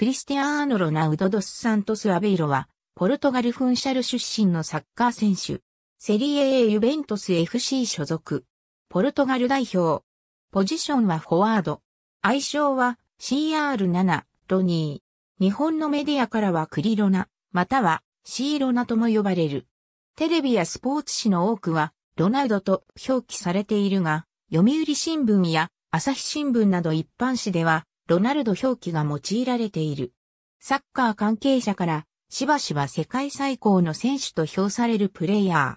クリスティアーノ・ロナウド・ドス・サントス・アベイロは、ポルトガル・フンシャル出身のサッカー選手。セリエ A ユベントス FC 所属。ポルトガル代表。ポジションはフォワード。愛称は CR7、ロニー。日本のメディアからはクリロナ、またはシーロナとも呼ばれる。テレビやスポーツ紙の多くは、ロナウドと表記されているが、読売新聞や朝日新聞など一般紙では、ロナルド表記が用いられている。サッカー関係者から、しばしば世界最高の選手と評されるプレイヤ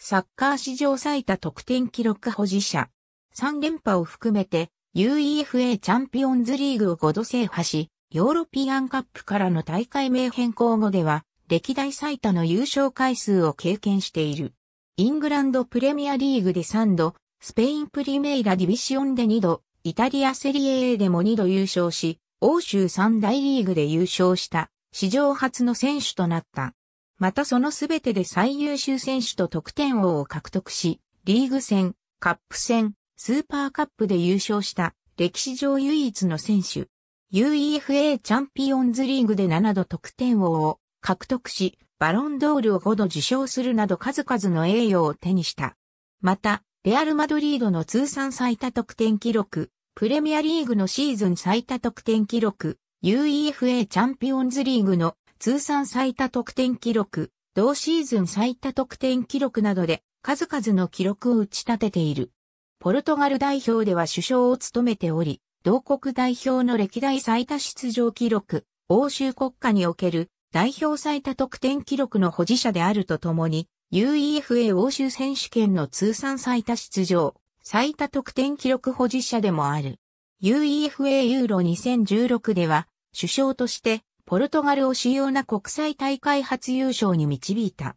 ー。サッカー史上最多得点記録保持者。3連覇を含めて UEFA チャンピオンズリーグを5度制覇し、ヨーロピアンカップからの大会名変更後では、歴代最多の優勝回数を経験している。イングランドプレミアリーグで3度、スペインプリメイラディビシオンで2度、イタリアセリエ A でも2度優勝し、欧州三大リーグで優勝した史上初の選手となった。またそのすべてで最優秀選手と得点王を獲得し、リーグ戦、カップ戦、スーパーカップで優勝した歴史上唯一の選手。UEFA チャンピオンズリーグで7度得点王を獲得し、バロンドールを5度受賞するなど数々の栄誉を手にした。また、レアル・マドリードの通算最多得点記録、プレミアリーグのシーズン最多得点記録、UEFA チャンピオンズリーグの通算最多得点記録、同シーズン最多得点記録などで数々の記録を打ち立てている。ポルトガル代表では首相を務めており、同国代表の歴代最多出場記録、欧州国家における代表最多得点記録の保持者であるとともに、UEFA 欧州選手権の通算最多出場、最多得点記録保持者でもある。UEFA ユーロ2016では、首相として、ポルトガルを主要な国際大会初優勝に導いた。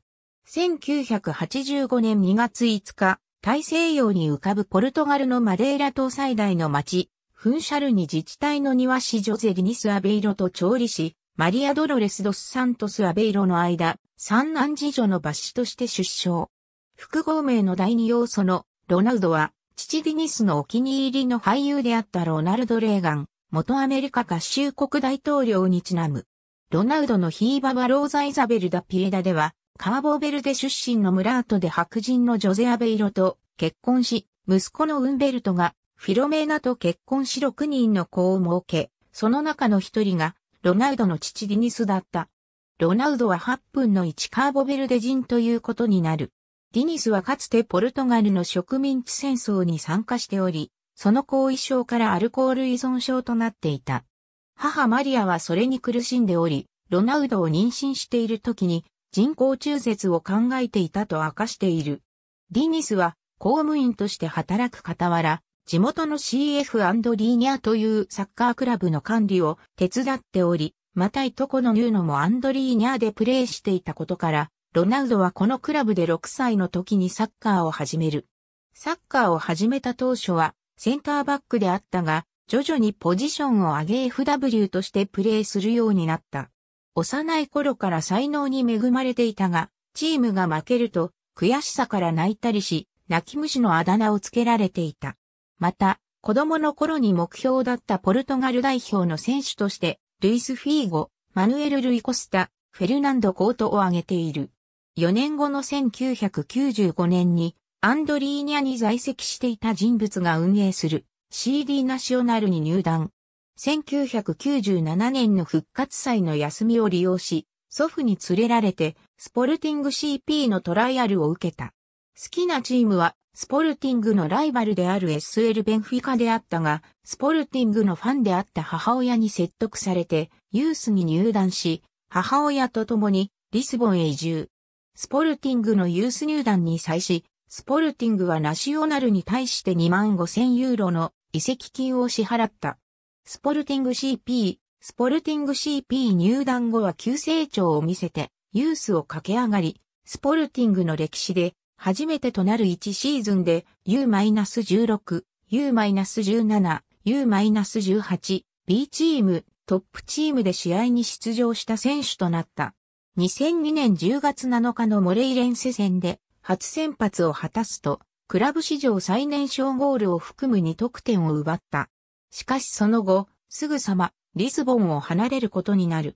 1985年2月5日、大西洋に浮かぶポルトガルのマデーラ島最大の町、フンシャルに自治体の庭師ジョゼ・ギニス・アベイロと調理師、マリア・ドロレス・ドス・サントス・アベイロの間、三男次女の罰子として出生。複合名の第二要素のロナウドは父ディニスのお気に入りの俳優であったロナルド・レーガン、元アメリカ合衆国大統領にちなむ。ロナウドのヒーババローザ・イザベル・ダ・ピエダでは、カーボベルデ出身のムラートで白人のジョゼ・アベイロと結婚し、息子のウンベルトがフィロメーナと結婚し6人の子を設け、その中の一人がロナウドの父ディニスだった。ロナウドは8分の1カーボベルデ人ということになる。ディニスはかつてポルトガルの植民地戦争に参加しており、その後遺症からアルコール依存症となっていた。母マリアはそれに苦しんでおり、ロナウドを妊娠している時に人工中絶を考えていたと明かしている。ディニスは公務員として働く傍ら、地元の CF& リーニャというサッカークラブの管理を手伝っており、またいとこのニューノもアンドリーニャでプレーしていたことから、ロナウドはこのクラブで6歳の時にサッカーを始める。サッカーを始めた当初はセンターバックであったが、徐々にポジションを上げ FW としてプレーするようになった。幼い頃から才能に恵まれていたが、チームが負けると悔しさから泣いたりし、泣き虫のあだ名をつけられていた。また、子供の頃に目標だったポルトガル代表の選手として、ルイス・フィーゴ、マヌエル・ルイ・コスタ、フェルナンド・コートを挙げている。4年後の1995年にアンドリーニャに在籍していた人物が運営する CD ナショナルに入団。1997年の復活祭の休みを利用し、祖父に連れられて、スポルティング CP のトライアルを受けた。好きなチームは、スポルティングのライバルである SL ベンフィカであったが、スポルティングのファンであった母親に説得されて、ユースに入団し、母親と共にリスボンへ移住。スポルティングのユース入団に際し、スポルティングはナショナルに対して2万5千ユーロの移籍金を支払った。スポルティング CP、スポルティング CP 入団後は急成長を見せて、ユースを駆け上がり、スポルティングの歴史で初めてとなる1シーズンで U-16、U-17、U-18、B チーム、トップチームで試合に出場した選手となった。2002年10月7日のモレイレンセ戦で初先発を果たすと、クラブ史上最年少ゴールを含む2得点を奪った。しかしその後、すぐさまリスボンを離れることになる。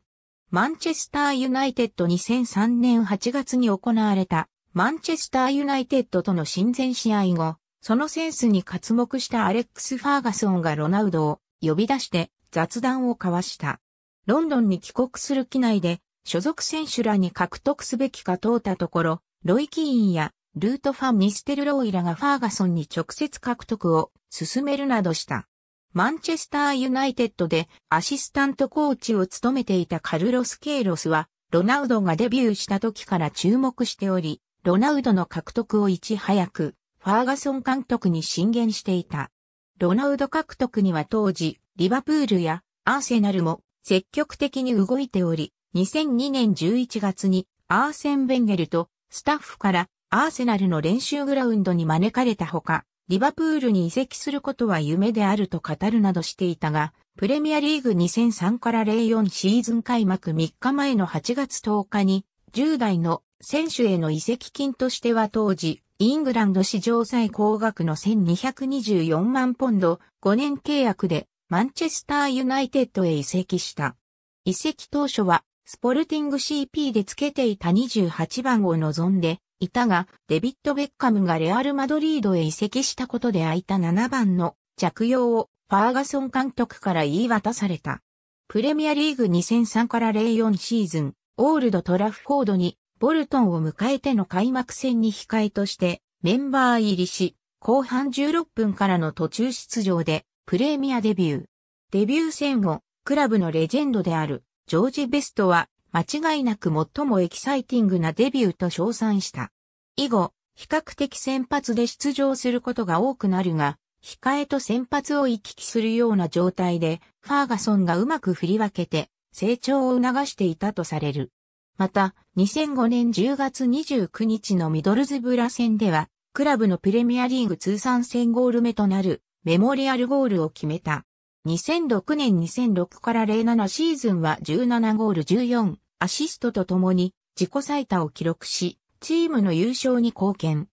マンチェスターユナイテッド2003年8月に行われたマンチェスターユナイテッドとの親善試合後、そのセンスに活目したアレックス・ファーガソンがロナウドを呼び出して雑談を交わした。ロンドンに帰国する機内で所属選手らに獲得すべきか問うたところ、ロイキーンやルートファン・ミステルローイらがファーガソンに直接獲得を進めるなどした。マンチェスターユナイテッドでアシスタントコーチを務めていたカルロス・ケイロスは、ロナウドがデビューした時から注目しており、ロナウドの獲得をいち早く、ファーガソン監督に進言していた。ロナウド獲得には当時、リバプールやアーセナルも積極的に動いており、2002年11月にアーセン・ベンゲルとスタッフからアーセナルの練習グラウンドに招かれたほか、リバプールに移籍することは夢であると語るなどしていたが、プレミアリーグ2003から04シーズン開幕3日前の8月10日に、10代の選手への移籍金としては当時、イングランド史上最高額の1224万ポンド、5年契約でマンチェスターユナイテッドへ移籍した。移籍当初はスポルティング CP でつけていた28番を望んでいたが、デビッド・ベッカムがレアル・マドリードへ移籍したことで空いた7番の着用をファーガソン監督から言い渡された。プレミアリーグ2003から04シーズン、オールド・トラフォードにボルトンを迎えての開幕戦に控えとしてメンバー入りし、後半16分からの途中出場でプレミアデビュー。デビュー戦後、クラブのレジェンドであるジョージ・ベストは、間違いなく最もエキサイティングなデビューと称賛した。以後、比較的先発で出場することが多くなるが、控えと先発を行き来するような状態で、ファーガソンがうまく振り分けて、成長を促していたとされる。また、2005年10月29日のミドルズブラ戦では、クラブのプレミアリーグ通算1000ゴール目となるメモリアルゴールを決めた。2006年2006から07シーズンは17ゴール14アシストとともに自己最多を記録し、チームの優勝に貢献。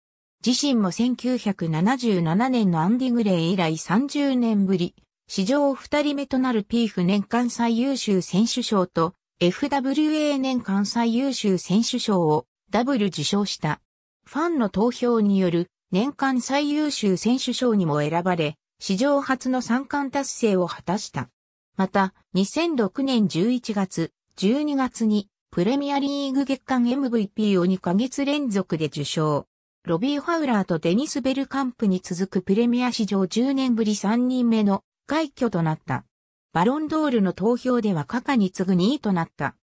自身も1977年のアンディ・グレイ以来30年ぶり、史上2人目となるピーフ年間最優秀選手賞と FWA 年間最優秀選手賞をダブル受賞した。ファンの投票による年間最優秀選手賞にも選ばれ、史上初の三冠達成を果たした。また、2006年11月、12月に、プレミアリーグ月間 MVP を2ヶ月連続で受賞。ロビー・ファウラーとデニス・ベルカンプに続くプレミア史上10年ぶり3人目の快挙となった。バロンドールの投票では過去に次ぐ2位となった。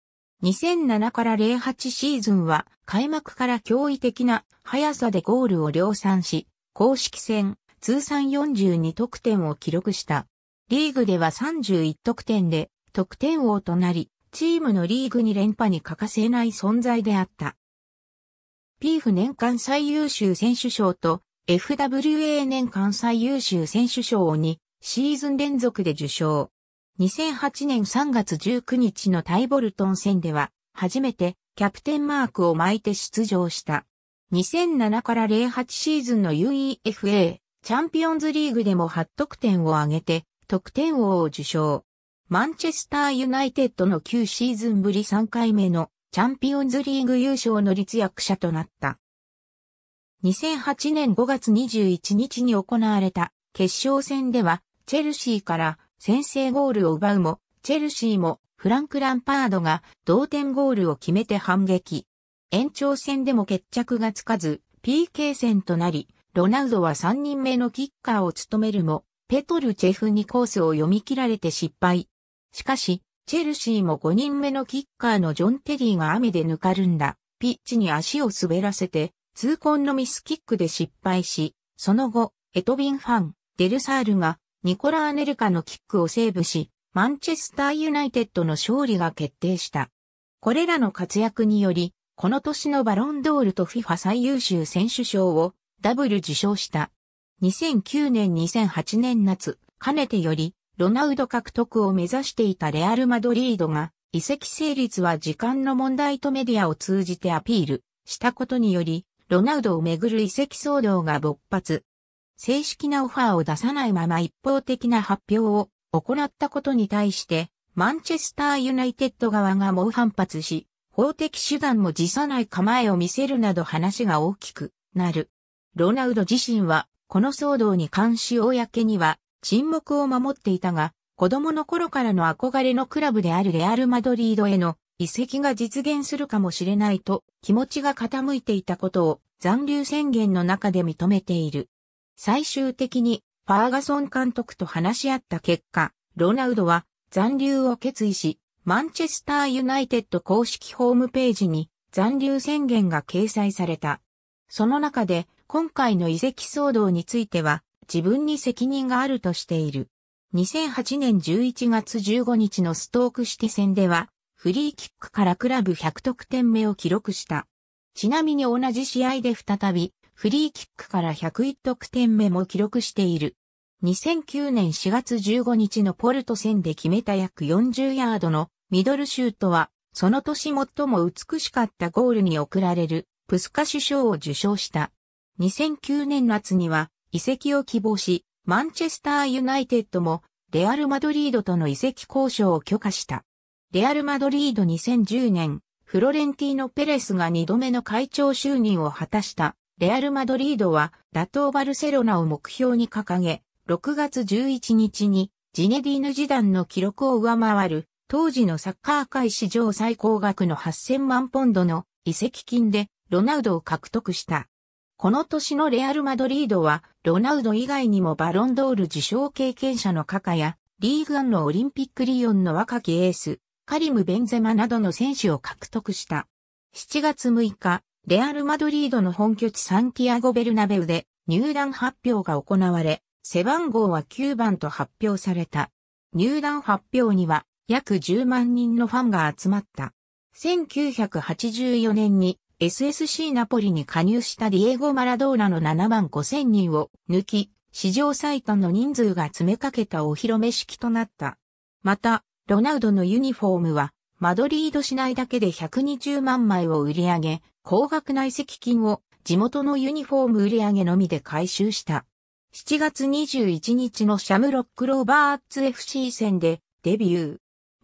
2007から08シーズンは開幕から驚異的な速さでゴールを量産し、公式戦、通算42得点を記録した。リーグでは31得点で得点王となり、チームのリーグに連覇に欠かせない存在であった。ピーフ年間最優秀選手賞と FWA 年間最優秀選手賞を2シーズン連続で受賞。2008年3月19日のタイボルトン戦では初めてキャプテンマークを巻いて出場した。2007から08シーズンの UEFA チャンピオンズリーグでも8得点を挙げて、得点王を受賞。マンチェスターユナイテッドの9シーズンぶり3回目のチャンピオンズリーグ優勝の立役者となった。2008年5月21日に行われた決勝戦では、チェルシーから先制ゴールを奪うも、チェルシーもフランク・ランパードが同点ゴールを決めて反撃。延長戦でも決着がつかず、PK 戦となり、ロナウドは3人目のキッカーを務めるも、ペトルチェフにコースを読み切られて失敗。しかし、チェルシーも5人目のキッカーのジョン・テリーが雨でぬかるんだ。ピッチに足を滑らせて、痛恨のミスキックで失敗し、その後、エトビンファン、デルサールが、ニコラ・アネルカのキックをセーブし、マンチェスター・ユナイテッドの勝利が決定した。これらの活躍により、この年のバロンドールと FIFA 最優秀選手賞をダブル受賞した。2009年2008年夏、かねてより、ロナウド獲得を目指していたレアル・マドリードが、移籍成立は時間の問題とメディアを通じてアピールしたことにより、ロナウドをめぐる移籍騒動が勃発。正式なオファーを出さないまま一方的な発表を行ったことに対して、マンチェスターユナイテッド側が猛反発し、法的手段も辞さない構えを見せるなど話が大きくなる。ロナウド自身は、この騒動に関し公には沈黙を守っていたが、子供の頃からの憧れのクラブであるレアル・マドリードへの移籍が実現するかもしれないと気持ちが傾いていたことを残留宣言の中で認めている。最終的にファーガソン監督と話し合った結果、ロナウドは残留を決意し、マンチェスターユナイテッド公式ホームページに残留宣言が掲載された。その中で今回の遺跡騒動については自分に責任があるとしている。2008年11月15日のストークシティ戦では、フリーキックからクラブ100得点目を記録した。ちなみに同じ試合で再び、フリーキックから101得点目も記録している。2009年4月15日のポルト戦で決めた約40ヤードのミドルシュートは、その年最も美しかったゴールに贈られるプスカ首相を受賞した。2009年夏には移籍を希望し、マンチェスターユナイテッドもレアル・マドリードとの移籍交渉を許可した。レアル・マドリード2010年、フロレンティーノ・ペレスが2度目の会長就任を果たしたレアル・マドリードは打倒バルセロナを目標に掲げ、6月11日にジネディーヌ・時代の記録を上回る当時のサッカー界史上最高額の8000万ポンドの移籍金でロナウドを獲得した。この年のレアル・マドリードは、ロナウド以外にもバロンドール受賞経験者のカカや、リーグアンのオリンピックリオンの若きエース、カリム・ベンゼマなどの選手を獲得した。7月6日、レアル・マドリードの本拠地サンティアゴ・ベルナベウで入団発表が行われ、背番号は9番と発表された。入団発表には約10万人のファンが集まった。1984年に SSC ナポリに加入したディエゴ・マラドーラの7万5千人を抜き、史上最多の人数が詰めかけたお披露目式となった。また、ロナウドのユニフォームは、マドリード市内だけで120万枚を売り上げ、高額内積金を地元のユニフォーム売り上げのみで回収した。7月21日のシャムロック・ローバーツ FC 戦でデビュー。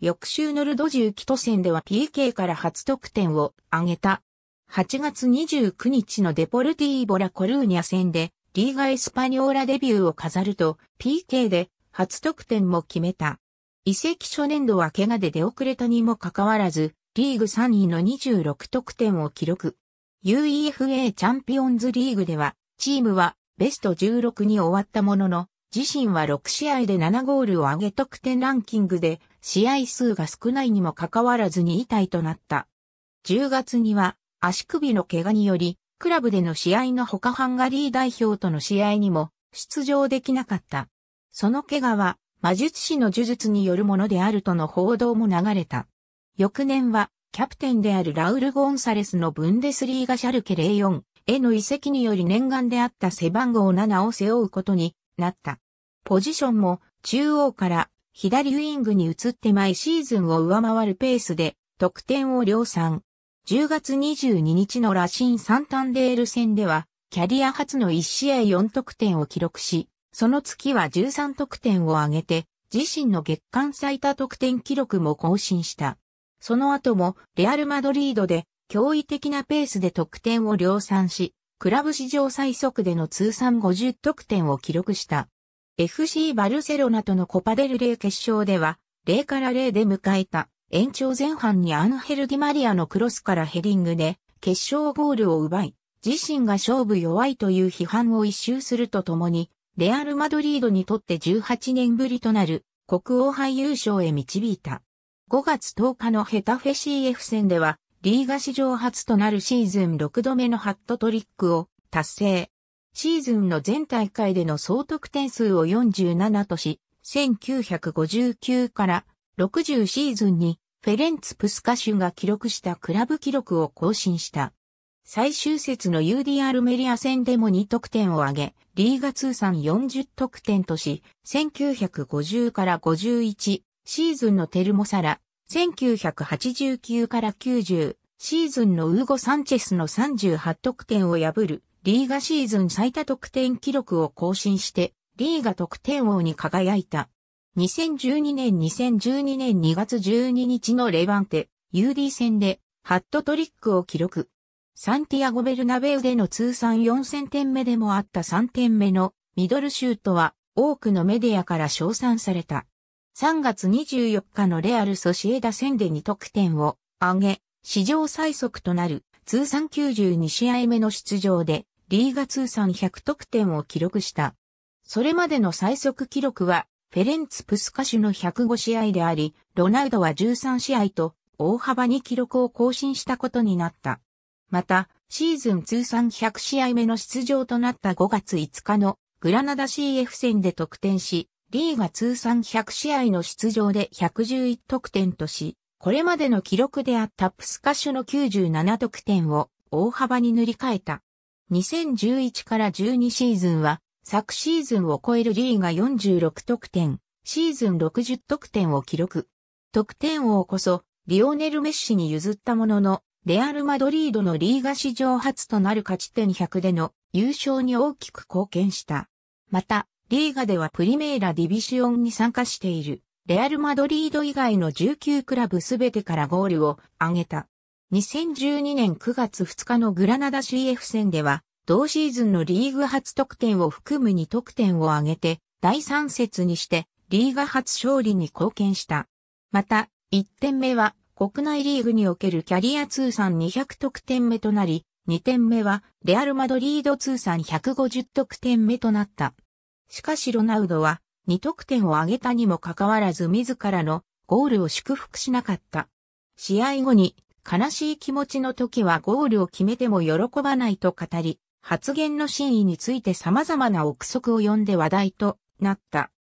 翌週のルドジューキト戦では PK から初得点を挙げた。8月29日のデポルティーボラコルーニャ戦でリーガエスパニョーラデビューを飾ると PK で初得点も決めた。移籍初年度は怪我で出遅れたにもかかわらず、リーグ3位の26得点を記録。UEFA チャンピオンズリーグでは、チームはベスト16に終わったものの、自身は6試合で7ゴールを挙げ得点ランキングで、試合数が少ないにもかかわらずに痛いとなった。10月には、足首の怪我により、クラブでの試合の他ハンガリー代表との試合にも出場できなかった。その怪我は魔術師の呪術によるものであるとの報道も流れた。翌年はキャプテンであるラウル・ゴンサレスのブンデスリーガシャルケ04への移籍により念願であった背番号7を背負うことになった。ポジションも中央から左ウィングに移って毎シーズンを上回るペースで得点を量産。10月22日のラシン・サンタンデール戦では、キャリア初の1試合4得点を記録し、その月は13得点を挙げて、自身の月間最多得点記録も更新した。その後も、レアル・マドリードで、驚異的なペースで得点を量産し、クラブ史上最速での通算50得点を記録した。FC バルセロナとのコパデルレイ決勝では、0から0で迎えた。延長前半にアンヘル・ディマリアのクロスからヘディングで決勝ゴールを奪い、自身が勝負弱いという批判を一周するとともに、レアル・マドリードにとって18年ぶりとなる国王杯優勝へ導いた。5月10日のヘタフェ CF 戦では、リーガ史上初となるシーズン6度目のハットトリックを達成。シーズンの全大会での総得点数を47とし、1959から60シーズンにフェレンツ・プスカシュが記録したクラブ記録を更新した。最終節の UDR メリア戦でも2得点を挙げ、リーガ通算40得点とし、1950から51シーズンのテルモサラ、1989から90シーズンのウーゴ・サンチェスの38得点を破る、リーガシーズン最多得点記録を更新して、リーガ得点王に輝いた。2012年2012年2月12日のレバンテ UD 戦でハットトリックを記録。サンティアゴ・ベルナベウでの通算4000点目でもあった3点目のミドルシュートは多くのメディアから称賛された。3月24日のレアル・ソシエダ戦で2得点を挙げ、史上最速となる通算92試合目の出場でリーガ通算100得点を記録した。それまでの最速記録はフェレンツ・プスカシュの105試合であり、ロナウドは13試合と大幅に記録を更新したことになった。また、シーズン通算100試合目の出場となった5月5日のグラナダ CF 戦で得点し、リーが通算100試合の出場で111得点とし、これまでの記録であったプスカシュの97得点を大幅に塗り替えた。2011から12シーズンは昨シーズンを超えるリーが46得点、シーズン60得点を記録。得点王こそ、リオネル・メッシに譲ったものの、レアル・マドリードのリーガ史上初となる勝ち点100での優勝に大きく貢献した。また、リーガではプリメーラ・ディビシオンに参加している、レアル・マドリード以外の19クラブすべてからゴールを挙げた。2012年9月2日のグラナダ CF 戦では、同シーズンのリーグ初得点を含む2得点を挙げて、第3節にして、リーグ初勝利に貢献した。また、1点目は、国内リーグにおけるキャリア通算200得点目となり、2点目は、レアル・マドリード通算150得点目となった。しかしロナウドは、2得点を挙げたにもかかわらず自らのゴールを祝福しなかった。試合後に、悲しい気持ちの時はゴールを決めても喜ばないと語り、発言の真意について様々な憶測を呼んで話題となった。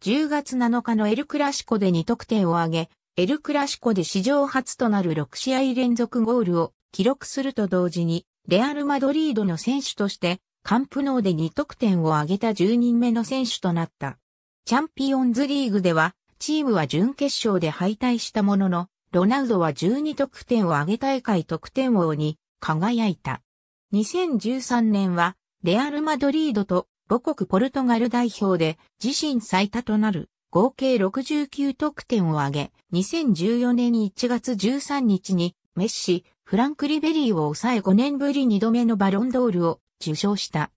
10月7日のエルクラシコで2得点を挙げ、エルクラシコで史上初となる6試合連続ゴールを記録すると同時に、レアル・マドリードの選手として、カンプノーで2得点を挙げた10人目の選手となった。チャンピオンズリーグでは、チームは準決勝で敗退したものの、ロナウドは12得点を挙げ大会得点王に輝いた。2013年は、レアル・マドリードと母国ポルトガル代表で自身最多となる合計69得点を挙げ、2014年1月13日にメッシ、フランク・リベリーを抑え5年ぶり2度目のバロンドールを受賞した。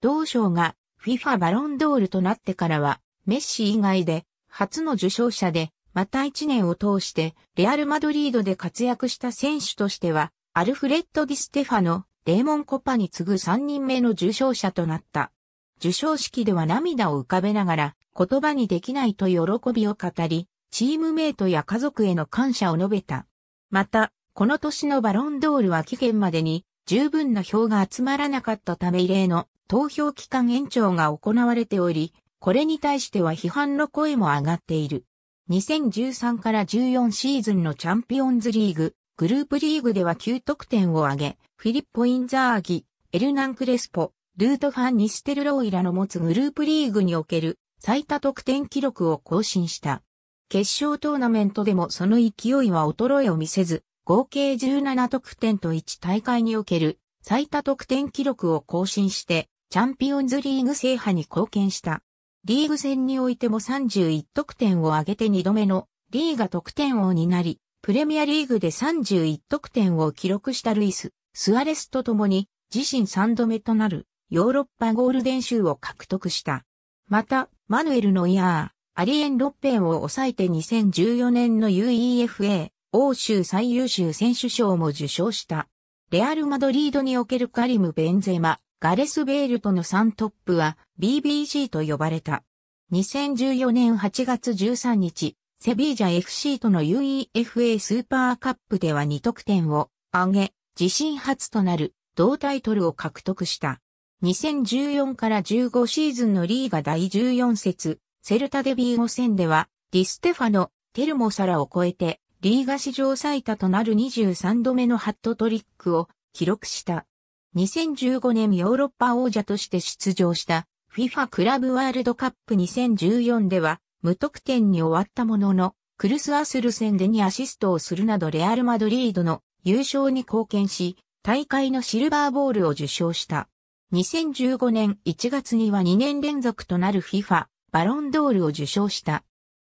同賞が FIFA バロンドールとなってからは、メッシ以外で初の受賞者で、また1年を通してレアル・マドリードで活躍した選手としては、アルフレッド・ディ・ステファノ、デーモン・コパに次ぐ3人目の受賞者となった。受賞式では涙を浮かべながら、言葉にできないと喜びを語り、チームメイトや家族への感謝を述べた。また、この年のバロンドールは期限までに十分な票が集まらなかったため異例の投票期間延長が行われており、これに対しては批判の声も上がっている。2013から14シーズンのチャンピオンズリーグ、グループリーグでは9得点を挙げ、フィリッポ・インザーギ、エルナン・クレスポ、ルート・ファン・ニステルローイラの持つグループリーグにおける最多得点記録を更新した。決勝トーナメントでもその勢いは衰えを見せず、合計17得点と1大会における最多得点記録を更新して、チャンピオンズリーグ制覇に貢献した。リーグ戦においても31得点を挙げて2度目のリーガ得点王になり、プレミアリーグで31得点を記録したルイス、スアレスと共に自身3度目となるヨーロッパゴールデン州を獲得した。また、マヌエル・ノイヤー、アリエン・ロッペンを抑えて2014年の UEFA 欧州最優秀選手賞も受賞した。レアル・マドリードにおけるカリム・ベンゼマ、ガレス・ベールとの3トップは BBC と呼ばれた。2014年8月13日、セビージャ FC との UEFA スーパーカップでは2得点を挙げ、自身初となる同タイトルを獲得した。2014から15シーズンのリーガ第14節、セルタデビー5戦では、ディステファのテルモサラを超えて、リーガ史上最多となる23度目のハットトリックを記録した。2015年ヨーロッパ王者として出場した FIFA クラブワールドカップ2014では無得点に終わったものの、クルスアスル戦でにアシストをするなどレアル・マドリードの優勝に貢献し、大会のシルバーボールを受賞した。2015年1月には2年連続となる FIFA バロンドールを受賞した。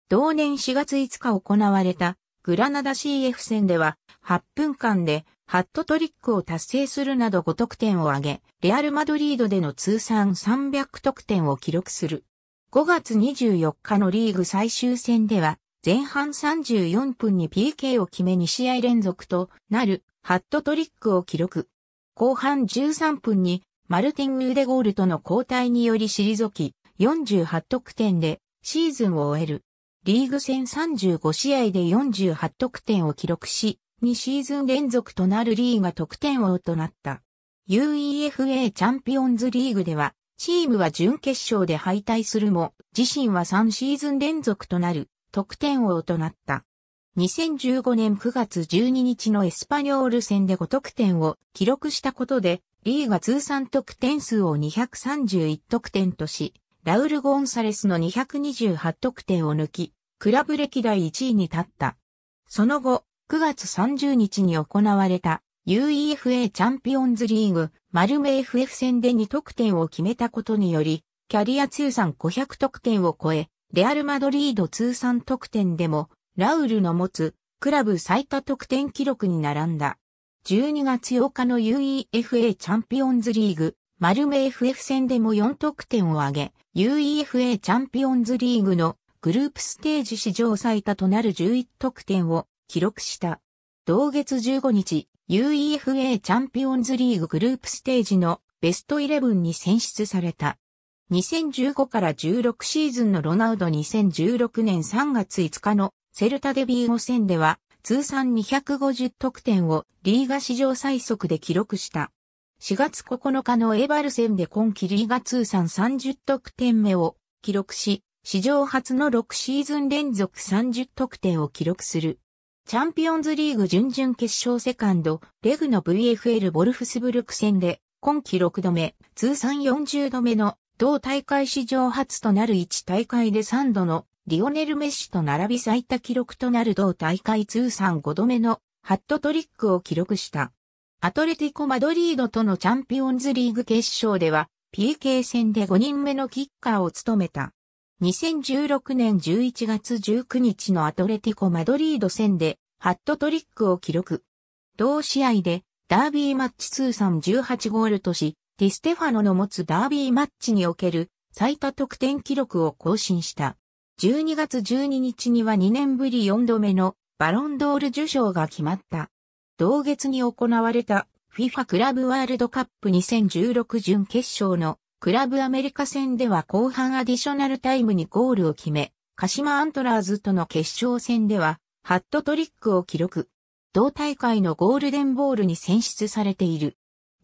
同年4月5日行われたグラナダ CF 戦では8分間でハットトリックを達成するなど5得点を挙げ、レアル・マドリードでの通算300得点を記録する。5月24日のリーグ最終戦では、前半34分に PK を決め2試合連続となるハットトリックを記録。後半13分にマルティン・ウデゴールとの交代により退き、48得点でシーズンを終える。リーグ戦35試合で48得点を記録し、2シーズン連続となるリーが得点王となった。UEFA チャンピオンズリーグでは、チームは準決勝で敗退するも、自身は3シーズン連続となる得点王となった。2015年9月12日のエスパニョール戦で5得点を記録したことで、リーガ通算得点数を231得点とし、ラウル・ゴンサレスの228得点を抜き、クラブ歴代1位に立った。その後、9月30日に行われた UEFA チャンピオンズリーグマルメ FF 戦で2得点を決めたことにより、キャリア通算500得点を超え、レアル・マドリード通算得点でも、ラウルの持つ、クラブ最多得点記録に並んだ。12月8日の UEFA チャンピオンズリーグ、マルメ FF 戦でも4得点を挙げ、UEFA チャンピオンズリーグのグループステージ史上最多となる11得点を記録した。同月15日、UEFA チャンピオンズリーググループステージのベストイレブンに選出された。2015から16シーズンのロナウド2016年3月5日のセルタデビー5戦では通算250得点をリーガ史上最速で記録した。4月9日のエバル戦で今季リーガ通算30得点目を記録し、史上初の6シーズン連続30得点を記録する。チャンピオンズリーグ準々決勝セカンド、レグの VFL ボルフスブルク戦で、今季6度目、通算40度目の、同大会史上初となる1大会で3度の、リオネル・メッシと並び最多記録となる同大会通算5度目の、ハットトリックを記録した。アトレティコ・マドリードとのチャンピオンズリーグ決勝では、PK 戦で5人目のキッカーを務めた。2016年11月19日のアトレティコ・マドリード戦でハットトリックを記録。同試合でダービーマッチ通算18ゴールとし、ディステファノの持つダービーマッチにおける最多得点記録を更新した。12月12日には2年ぶり4度目のバロンドール受賞が決まった。同月に行われた FIFA クラブワールドカップ2016準決勝のクラブアメリカ戦では後半アディショナルタイムにゴールを決め、鹿島アントラーズとの決勝戦では、ハットトリックを記録。同大会のゴールデンボールに選出されている。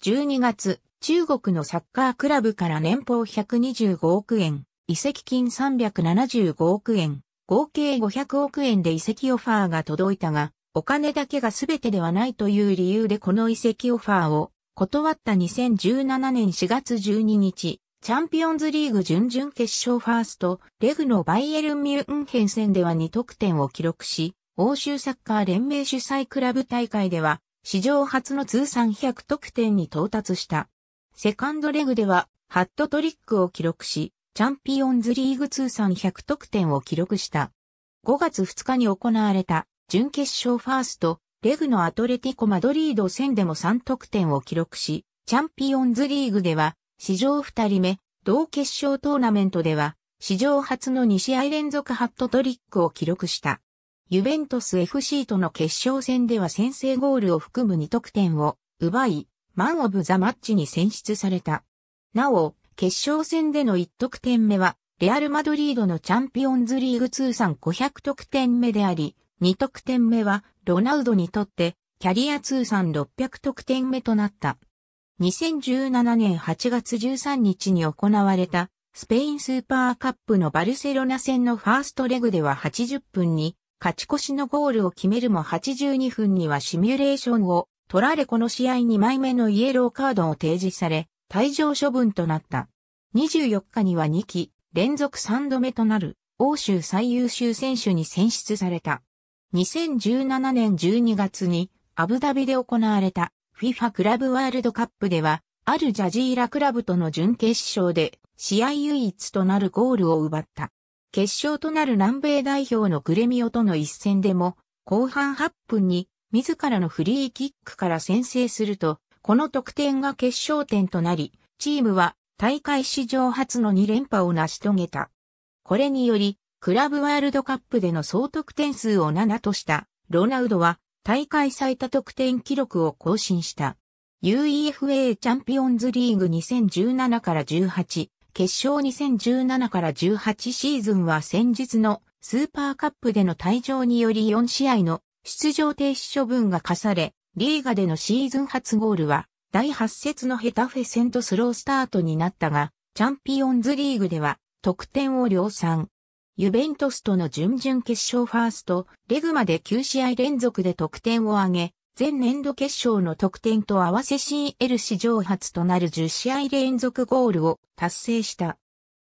12月、中国のサッカークラブから年俸125億円、移籍金375億円、合計500億円で移籍オファーが届いたが、お金だけが全てではないという理由でこの移籍オファーを断った2017年4月12日、チャンピオンズリーグ準々決勝ファースト、レグのバイエルン・ミュンヘン戦では2得点を記録し、欧州サッカー連盟主催クラブ大会では、史上初の通算100得点に到達した。セカンドレグでは、ハットトリックを記録し、チャンピオンズリーグ通算100得点を記録した。5月2日に行われた準決勝ファーストレグのアトレティコ・マドリード戦でも3得点を記録し、チャンピオンズリーグでは、史上2人目、同決勝トーナメントでは、史上初の2試合連続ハットトリックを記録した。ユベントス FC との決勝戦では先制ゴールを含む2得点を奪い、マンオブザマッチに選出された。なお、決勝戦での1得点目は、レアル・マドリードのチャンピオンズリーグ通算500得点目であり、2得点目は、ロナウドにとって、キャリア通算600得点目となった。2017年8月13日に行われた、スペインスーパーカップのバルセロナ戦のファーストレグでは80分に、勝ち越しのゴールを決めるも82分にはシミュレーションを取られこの試合2枚目のイエローカードを提示され、退場処分となった。24日には2期、連続3度目となる、欧州最優秀選手に選出された。2017年12月にアブダビで行われた FIFA クラブワールドカップでは、アルジャジーラクラブとの準決勝で試合唯一となるゴールを奪った。決勝となる南米代表のグレミオとの一戦でも、後半8分に自らのフリーキックから先制すると、この得点が決勝点となり、チームは大会史上初の2連覇を成し遂げた。これにより、クラブワールドカップでの総得点数を7としたロナウドは大会最多得点記録を更新した。UEFA チャンピオンズリーグ2017から18、決勝2017から18シーズンは先日のスーパーカップでの退場により4試合の出場停止処分が課され、リーガでのシーズン初ゴールは第8節のヘタフェ戦とスロースタートになったが、チャンピオンズリーグでは得点を量産。ユベントスとの準々決勝ファースト、レグまで9試合連続で得点を挙げ、前年度決勝の得点と合わせ CL 史上初となる10試合連続ゴールを達成した。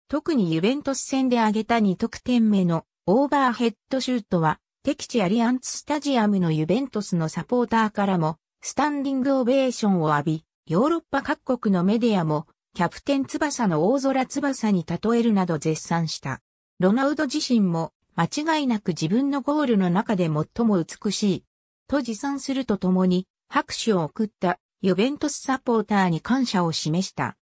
特にユベントス戦で挙げた2得点目のオーバーヘッドシュートは、敵地アリアンツスタジアムのユベントスのサポーターからも、スタンディングオベーションを浴び、ヨーロッパ各国のメディアも、キャプテン翼の大空翼に例えるなど絶賛した。ロナウド自身も間違いなく自分のゴールの中で最も美しいと持参するとともに拍手を送ったユベントスサポーターに感謝を示した。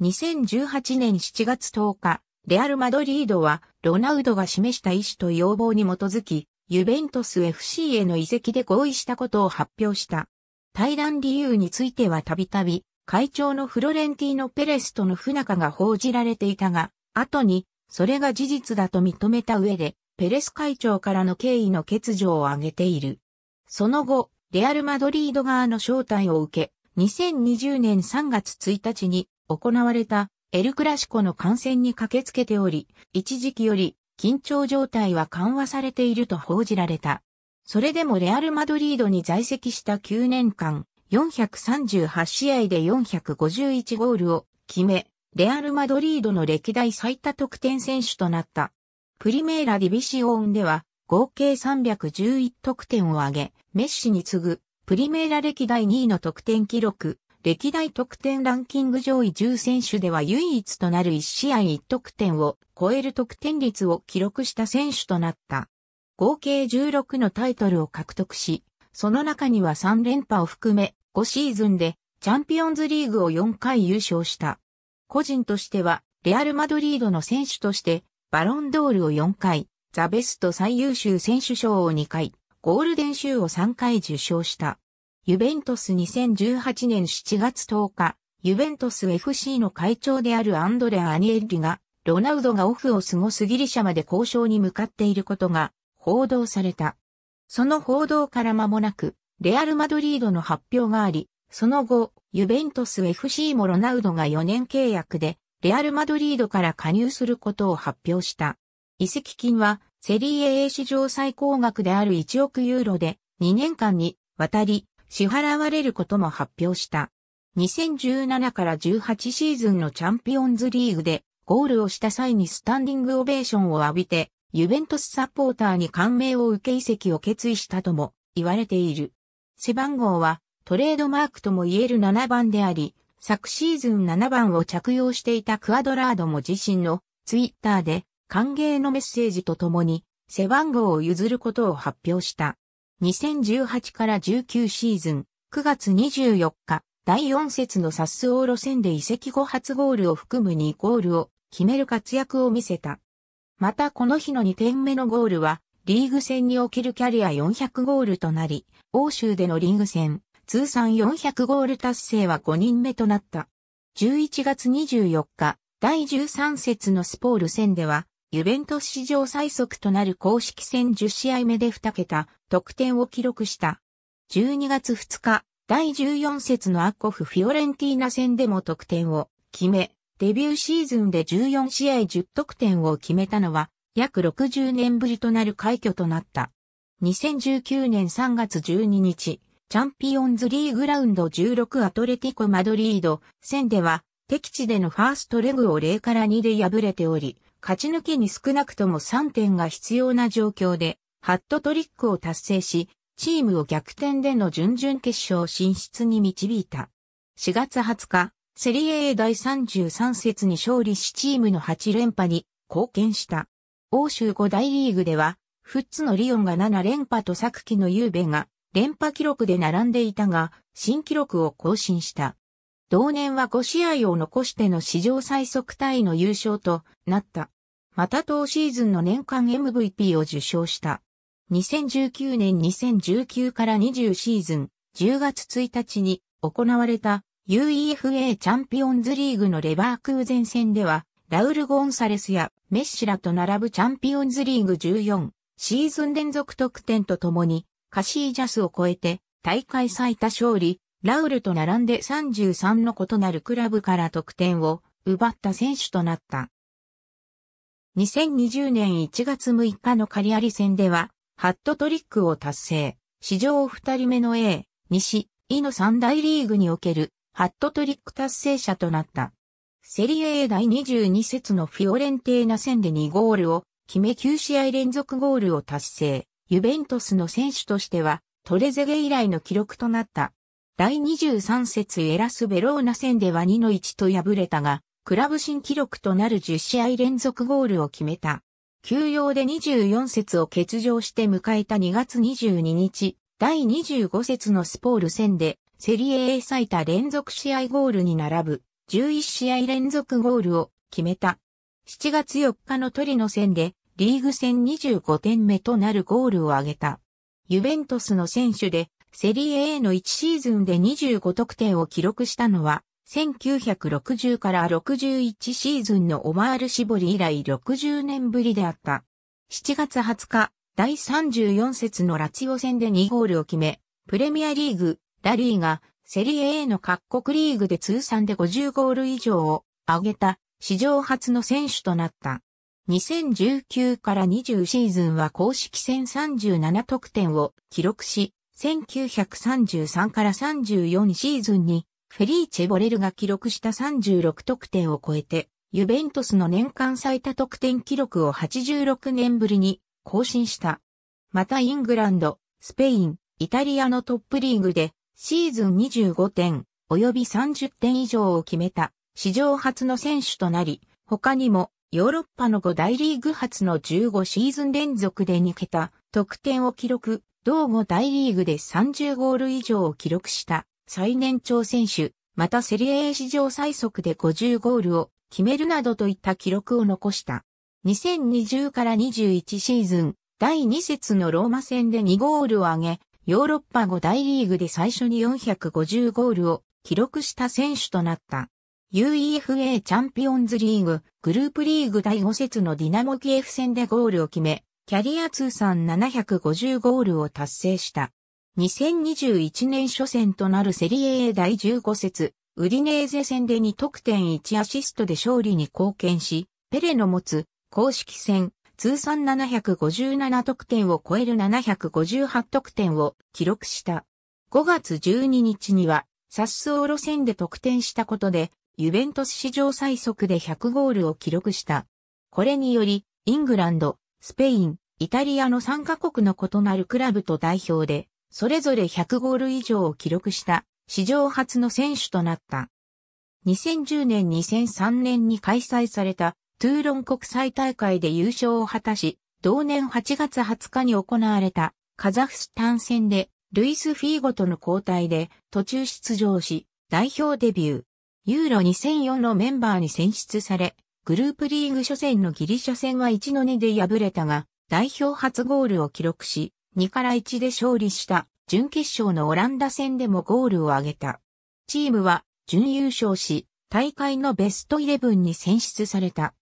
2018年7月10日、レアル・マドリードはロナウドが示した意思と要望に基づき、ユベントス FC への移籍で合意したことを発表した。対談理由についてはたびたび、会長のフロレンティーノ・ペレスとの不仲が報じられていたが、後にそれが事実だと認めた上で、ペレス会長からの敬意の欠如を挙げている。その後、レアル・マドリード側の招待を受け、2020年3月1日に行われたエル・クラシコの観戦に駆けつけており、一時期より緊張状態は緩和されていると報じられた。それでもレアル・マドリードに在籍した9年間、438試合で451ゴールを決め、レアル・マドリードの歴代最多得点選手となった。プリメーラ・ディビシオンでは合計311得点を挙げ、メッシに次ぐプリメーラ歴代2位の得点記録、歴代得点ランキング上位10選手では唯一となる1試合1得点を超える得点率を記録した選手となった。合計16のタイトルを獲得し、その中には3連覇を含め5シーズンでチャンピオンズリーグを4回優勝した。個人としては、レアル・マドリードの選手として、バロンドールを4回、ザ・ベスト最優秀選手賞を2回、ゴールデン賞を3回受賞した。ユベントス2018年7月10日、ユベントス FC の会長であるアンドレア・アニエッリが、ロナウドがオフを過ごすギリシャまで交渉に向かっていることが報道された。その報道から間もなく、レアル・マドリードの発表があり、その後、ユベントス FC もロナウドが4年契約で、レアル・マドリードから加入することを発表した。移籍金は、セリエ A 史上最高額である1億ユーロで、2年間にわたり支払われることも発表した。2017から18シーズンのチャンピオンズリーグで、ゴールをした際にスタンディングオベーションを浴びて、ユベントスサポーターに感銘を受け移籍を決意したとも言われている。背番号はトレードマークとも言える7番であり、昨シーズン7番を着用していたクアドラードも自身のツイッターで歓迎のメッセージとともに背番号を譲ることを発表した。2018から19シーズン9月24日第4節のサスオーロ戦で移籍後初ゴールを含む2ゴールを決める活躍を見せた。またこの日の2点目のゴールはリーグ戦におけるキャリア400ゴールとなり、欧州でのリーグ戦通算400ゴール達成は5人目となった。11月24日、第13節のスポール戦では、ユベントス史上最速となる公式戦10試合目で2桁得点を記録した。12月2日、第14節のアコフ・フィオレンティーナ戦でも得点を決め、デビューシーズンで14試合10得点を決めたのは、約60年ぶりとなる快挙となった。2019年3月12日、チャンピオンズリーグラウンド16アトレティコ・マドリード戦では敵地でのファーストレグを0から2で敗れており、勝ち抜きに少なくとも3点が必要な状況で、ハットトリックを達成し、チームを逆転での準々決勝進出に導いた。4月20日、セリエ A 第33節に勝利しチームの8連覇に貢献した。欧州5大リーグでは、フッツのリオンが7連覇と昨季のユーベが連覇記録で並んでいたが、新記録を更新した。同年は5試合を残しての史上最速タイの優勝となった。また当シーズンの年間 MVP を受賞した。2019年2019から20シーズン10月1日に行われた UEFA チャンピオンズリーグのレバークーゼン戦では、ラウル・ゴンサレスやメッシらと並ぶチャンピオンズリーグ14シーズン連続得点とともにカシージャスを超えて大会最多勝利、ラウルと並んで33の異なるクラブから得点を奪った選手となった。2020年1月6日のカリアリ戦では、ハットトリックを達成、史上2人目の A、西、イの三大リーグにおけるハットトリック達成者となった。セリエ A 第22節のフィオレンテーナ戦で2ゴールを決め9試合連続ゴールを達成。ユベントスの選手としては、トレゼゲ以来の記録となった。第23節エラス・ベローナ戦では2の1と敗れたが、クラブ新記録となる10試合連続ゴールを決めた。休養で24節を欠場して迎えた2月22日、第25節のスポール戦で、セリエ A 最多連続試合ゴールに並ぶ、11試合連続ゴールを決めた。7月4日のトリノ戦で、リーグ戦25点目となるゴールを挙げた。ユベントスの選手で、セリエ A の1シーズンで25得点を記録したのは、1960から61シーズンのオマール・シボリ以来60年ぶりであった。7月20日、第34節のラツィオ戦で2ゴールを決め、プレミアリーグ、ラリーが、セリエ A の各国リーグで通算で50ゴール以上を挙げた、史上初の選手となった。2019から20シーズンは公式戦37得点を記録し、1933から34シーズンにフェリーチェ・ボレルが記録した36得点を超えて、ユベントスの年間最多得点記録を86年ぶりに更新した。またイングランド、スペイン、イタリアのトップリーグでシーズン25点及び30点以上を決めた史上初の選手となり、他にもヨーロッパの5大リーグ初の15シーズン連続で2桁得点を記録、同5大リーグで30ゴール以上を記録した最年長選手、またセリエ A 史上最速で50ゴールを決めるなどといった記録を残した。2020から21シーズン、第2節のローマ戦で2ゴールを挙げ、ヨーロッパ5大リーグで最初に450ゴールを記録した選手となった。UEFA チャンピオンズリーグ、グループリーグ第5節のディナモキエフ戦でゴールを決め、キャリア通算750ゴールを達成した。2021年初戦となるセリエ A 第15節、ウディネーゼ戦で2得点1アシストで勝利に貢献し、ペレの持つ公式戦通算757得点を超える758得点を記録した。5月12日には、サッスオロ戦で得点したことで、ユベントス史上最速で100ゴールを記録した。これにより、イングランド、スペイン、イタリアの3カ国の異なるクラブと代表で、それぞれ100ゴール以上を記録した、史上初の選手となった。2010年2003年に開催された、トゥーロン国際大会で優勝を果たし、同年8月20日に行われた、カザフスタン戦で、ルイス・フィーゴとの交代で、途中出場し、代表デビュー。ユーロ2004のメンバーに選出され、グループリーグ初戦のギリシャ戦は1の2で敗れたが、代表初ゴールを記録し、2から1で勝利した準決勝のオランダ戦でもゴールを挙げた。チームは準優勝し、大会のベストイレブンに選出された。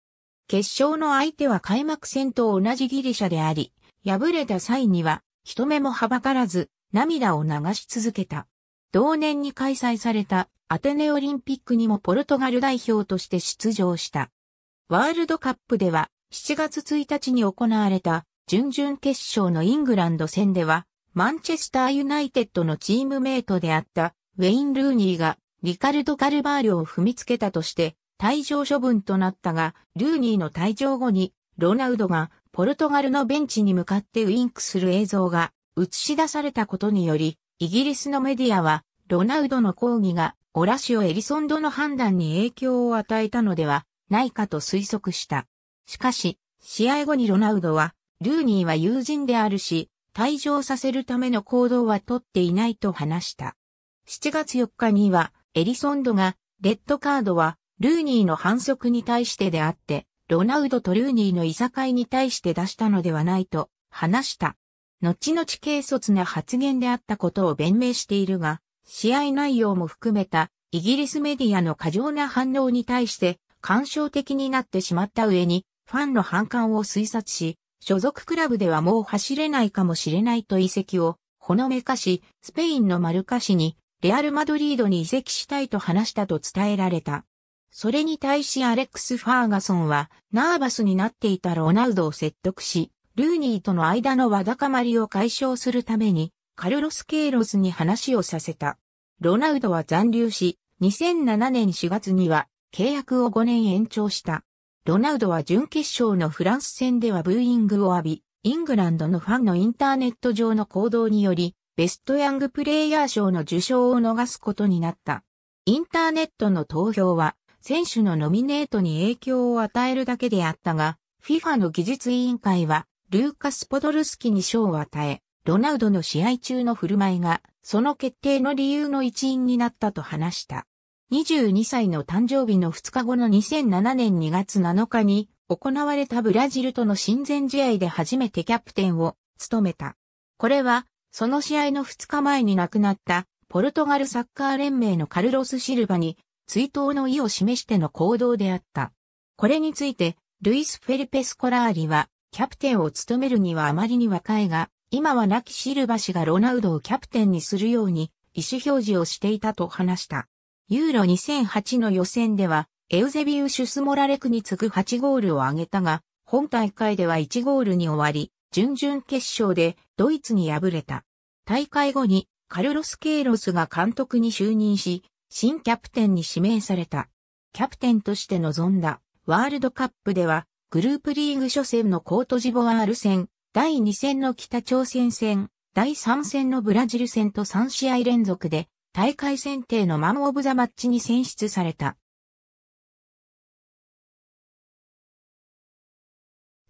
決勝の相手は開幕戦と同じギリシャであり、敗れた際には人目もはばからず涙を流し続けた。同年に開催されたアテネオリンピックにもポルトガル代表として出場した。ワールドカップでは7月1日に行われた準々決勝のイングランド戦ではマンチェスターユナイテッドのチームメイトであったウェイン・ルーニーがリカルド・カルバーリョを踏みつけたとして退場処分となったがルーニーの退場後にロナウドがポルトガルのベンチに向かってウインクする映像が映し出されたことによりイギリスのメディアは、ロナウドの抗議がオラシオ・エリソンドの判断に影響を与えたのではないかと推測した。しかし、試合後にロナウドは、ルーニーは友人であるし、退場させるための行動は取っていないと話した。7月4日には、エリソンドが、レッドカードは、ルーニーの反則に対してであって、ロナウドとルーニーのいさかいに対して出したのではないと話した。後々軽率な発言であったことを弁明しているが、試合内容も含めたイギリスメディアの過剰な反応に対して干渉的になってしまった上に、ファンの反感を推察し、所属クラブではもう走れないかもしれないと遺跡をほのめかし、スペインのマルカ市に、レアル・マドリードに移籍したいと話したと伝えられた。それに対しアレックス・ファーガソンは、ナーバスになっていたロナウドを説得し、ルーニーとの間のわだかまりを解消するために、カルロス・ケイロスに話をさせた。ロナウドは残留し、2007年4月には契約を5年延長した。ロナウドは準決勝のフランス戦ではブーイングを浴び、イングランドのファンのインターネット上の行動により、ベストヤングプレイヤー賞の受賞を逃すことになった。インターネットの投票は、選手のノミネートに影響を与えるだけであったが、FIFA の技術委員会は、ルーカス・ポドルスキに賞を与え、ロナウドの試合中の振る舞いが、その決定の理由の一因になったと話した。22歳の誕生日の2日後の2007年2月7日に行われたブラジルとの親善試合で初めてキャプテンを務めた。これは、その試合の2日前に亡くなったポルトガルサッカー連盟のカルロス・シルバに追悼の意を示しての行動であった。これについて、ルイス・フェルペス・コラーリは、キャプテンを務めるにはあまりに若いが、今は亡きシルバ氏がロナウドをキャプテンにするように意思表示をしていたと話した。ユーロ2008の予選では、エウゼビウシュスモラレクに次ぐ8ゴールを挙げたが、本大会では1ゴールに終わり、準々決勝でドイツに敗れた。大会後にカルロス・ケイロスが監督に就任し、新キャプテンに指名された。キャプテンとして臨んだワールドカップではグループリーグ初戦のコートジボワール戦、第2戦の北朝鮮戦、第3戦のブラジル戦と3試合連続で、大会選定のマンオブザマッチに選出された。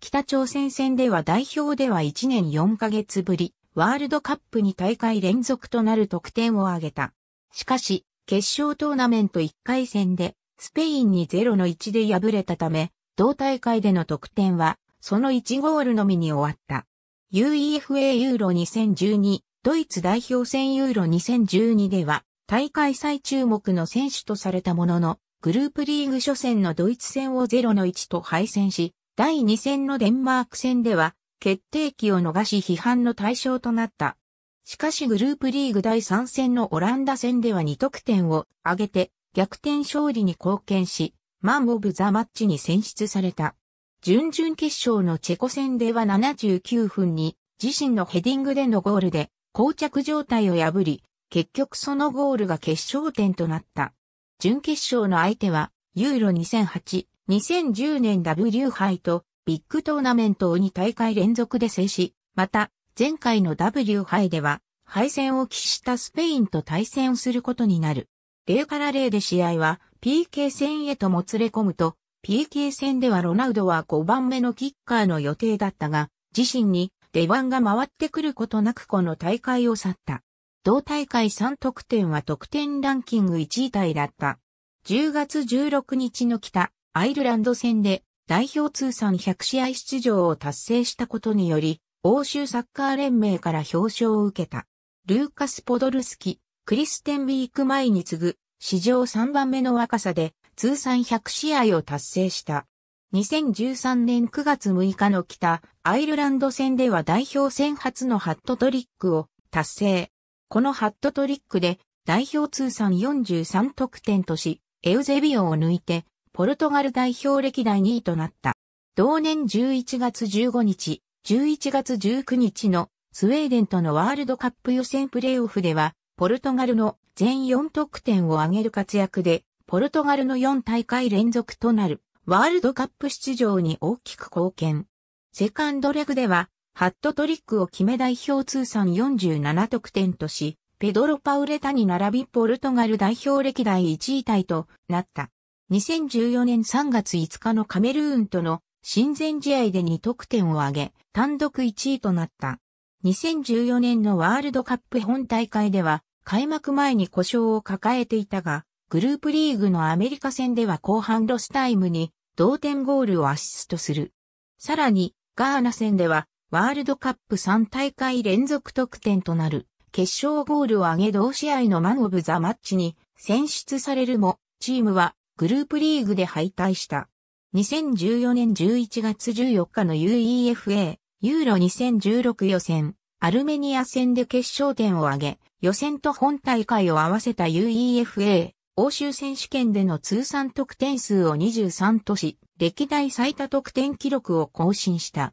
北朝鮮戦では代表では1年4ヶ月ぶり、ワールドカップに大会連続となる得点を挙げた。しかし、決勝トーナメント1回戦で、スペインに0の1で敗れたため、同大会での得点は、その1ゴールのみに終わった。UEFA ユーロ2012ドイツ代表戦ユーロ2012では大会最注目の選手とされたもののグループリーグ初戦のドイツ戦を0の1と敗戦し第2戦のデンマーク戦では決定機を逃し批判の対象となった。しかしグループリーグ第3戦のオランダ戦では2得点を挙げて逆転勝利に貢献しマン・オブ・ザ・マッチに選出された。準々決勝のチェコ戦では79分に自身のヘディングでのゴールで膠着状態を破り、結局そのゴールが決勝点となった。準決勝の相手は、ユーロ2008、2010年 W 杯とビッグトーナメントを2大会連続で制し、また、前回の W 杯では、敗戦を喫したスペインと対戦をすることになる。0から0で試合は PK 戦へともつれ込むと、PK 戦ではロナウドは5番目のキッカーの予定だったが、自身に出番が回ってくることなくこの大会を去った。同大会3得点は得点ランキング1位タイだった。10月16日の北アイルランド戦で代表通算100試合出場を達成したことにより、欧州サッカー連盟から表彰を受けた。ルーカス・ポドルスキ、クリステン・ウィーク前に次ぐ、史上3番目の若さで、通算100試合を達成した。2013年9月6日の北アイルランド戦では代表戦初のハットトリックを達成。このハットトリックで代表通算43得点とし、エウゼビオを抜いてポルトガル代表歴代2位となった。同年11月15日、11月19日のスウェーデンとのワールドカップ予選プレーオフではポルトガルの全4得点を挙げる活躍で、ポルトガルの4大会連続となるワールドカップ出場に大きく貢献。セカンドレグでは、ハットトリックを決め代表通算47得点とし、ペドロ・パウレタに並びポルトガル代表歴代1位タイとなった。2014年3月5日のカメルーンとの親善試合で2得点を挙げ、単独1位となった。2014年のワールドカップ本大会では開幕前に故障を抱えていたが、グループリーグのアメリカ戦では後半ロスタイムに同点ゴールをアシストする。さらに、ガーナ戦ではワールドカップ3大会連続得点となる決勝ゴールを挙げ同試合のマン・オブ・ザ・マッチに選出されるも、チームはグループリーグで敗退した。2014年11月14日の UEFA ユーロ2016予選、アルメニア戦で決勝点を挙げ、予選と本大会を合わせた UEFA、欧州選手権での通算得点数を23とし、歴代最多得点記録を更新した。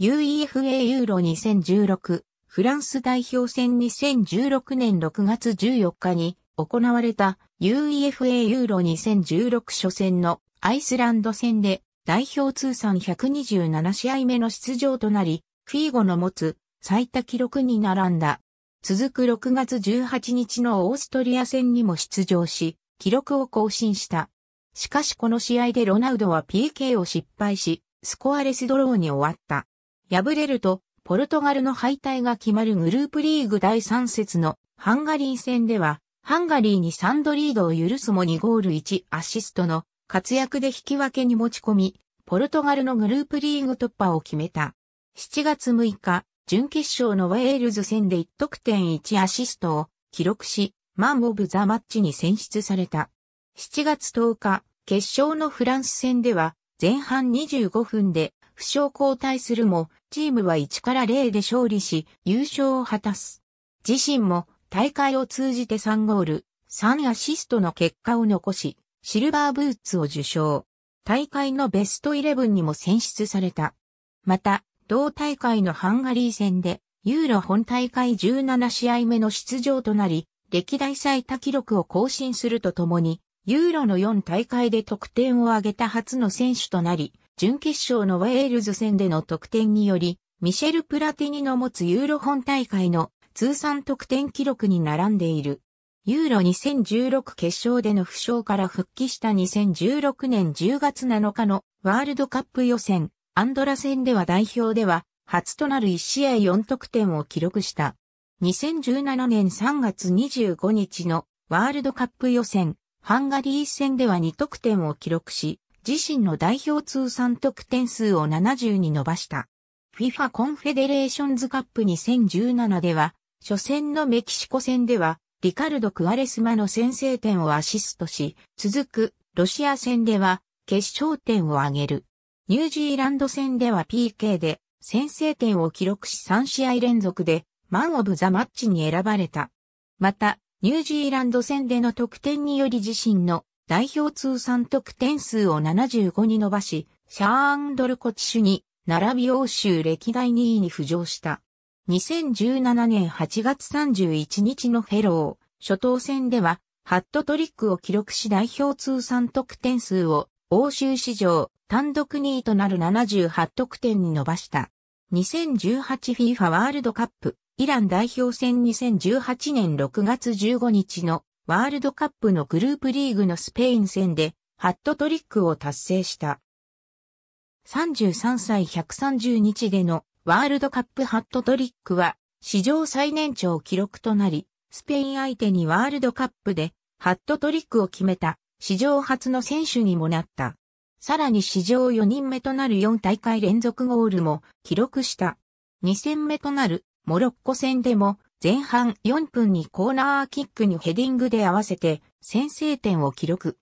UEFA ユーロ2016、フランス代表戦2016年6月14日に行われた UEFA ユーロ2016初戦のアイスランド戦で代表通算127試合目の出場となり、フィーゴの持つ最多記録に並んだ。続く6月18日のオーストリア戦にも出場し、記録を更新した。しかしこの試合でロナウドは PK を失敗し、スコアレスドローに終わった。敗れると、ポルトガルの敗退が決まるグループリーグ第3節のハンガリー戦では、ハンガリーにサンドリードを許すも2ゴール1アシストの活躍で引き分けに持ち込み、ポルトガルのグループリーグ突破を決めた。7月6日、準決勝のウェールズ戦で1得点1アシストを記録し、マン・オブ・ザ・マッチに選出された。7月10日、決勝のフランス戦では、前半25分で負傷交代するも、チームは1から0で勝利し、優勝を果たす。自身も大会を通じて3ゴール、3アシストの結果を残し、シルバーブーツを受賞。大会のベストイレブンにも選出された。また、同大会のハンガリー戦で、ユーロ本大会17試合目の出場となり、歴代最多記録を更新するとともに、ユーロの4大会で得点を挙げた初の選手となり、準決勝のウェールズ戦での得点により、ミシェル・プラティニの持つユーロ本大会の通算得点記録に並んでいる。ユーロ2016決勝での負傷から復帰した2016年10月7日のワールドカップ予選、アンドラ戦では代表では初となる1試合4得点を記録した。2017年3月25日のワールドカップ予選、ハンガリー戦では2得点を記録し、自身の代表通算得点数を70に伸ばした。FIFA コンフェデレーションズカップ2017では、初戦のメキシコ戦では、リカルド・クアレスマの先制点をアシストし、続くロシア戦では決勝点を挙げる。ニュージーランド戦では PK で先制点を記録し3試合連続でマンオブザマッチに選ばれた。また、ニュージーランド戦での得点により自身の代表通算得点数を75に伸ばし、シャーンドルコチシュに並び欧州歴代2位に浮上した。2017年8月31日のフェロー、初等戦では、ハットトリックを記録し代表通算得点数を、欧州史上単独2位となる78得点に伸ばした。2018FIFA ワールドカップ、イラン代表戦2018年6月15日のワールドカップのグループリーグのスペイン戦で、ハットトリックを達成した。33歳130日でのワールドカップハットトリックは史上最年長記録となり、スペイン相手にワールドカップでハットトリックを決めた史上初の選手にもなった。さらに史上4人目となる4大会連続ゴールも記録した。2戦目となるモロッコ戦でも前半4分にコーナーキックにヘディングで合わせて先制点を記録。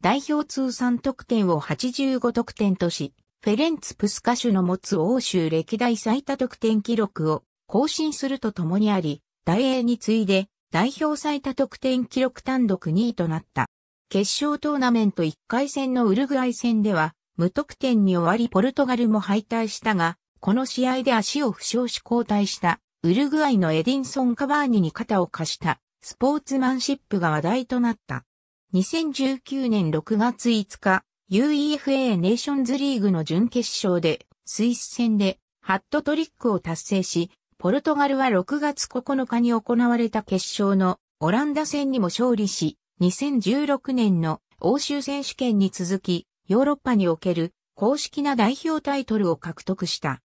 代表通算得点を85得点とし、フェレンツ・プスカシュの持つ欧州歴代最多得点記録を更新するとともにあり、大英に次いで代表最多得点記録単独2位となった。決勝トーナメント1回戦のウルグアイ戦では、無得点に終わりポルトガルも敗退したが、この試合で足を負傷し交代したウルグアイのエディンソン・カバーニに肩を貸したスポーツマンシップが話題となった。2019年6月5日、UEFA ネーションズリーグの準決勝で、スイス戦で、ハットトリックを達成し、ポルトガルは6月9日に行われた決勝のオランダ戦にも勝利し、2016年の欧州選手権に続き、ヨーロッパにおける公式な代表タイトルを獲得した。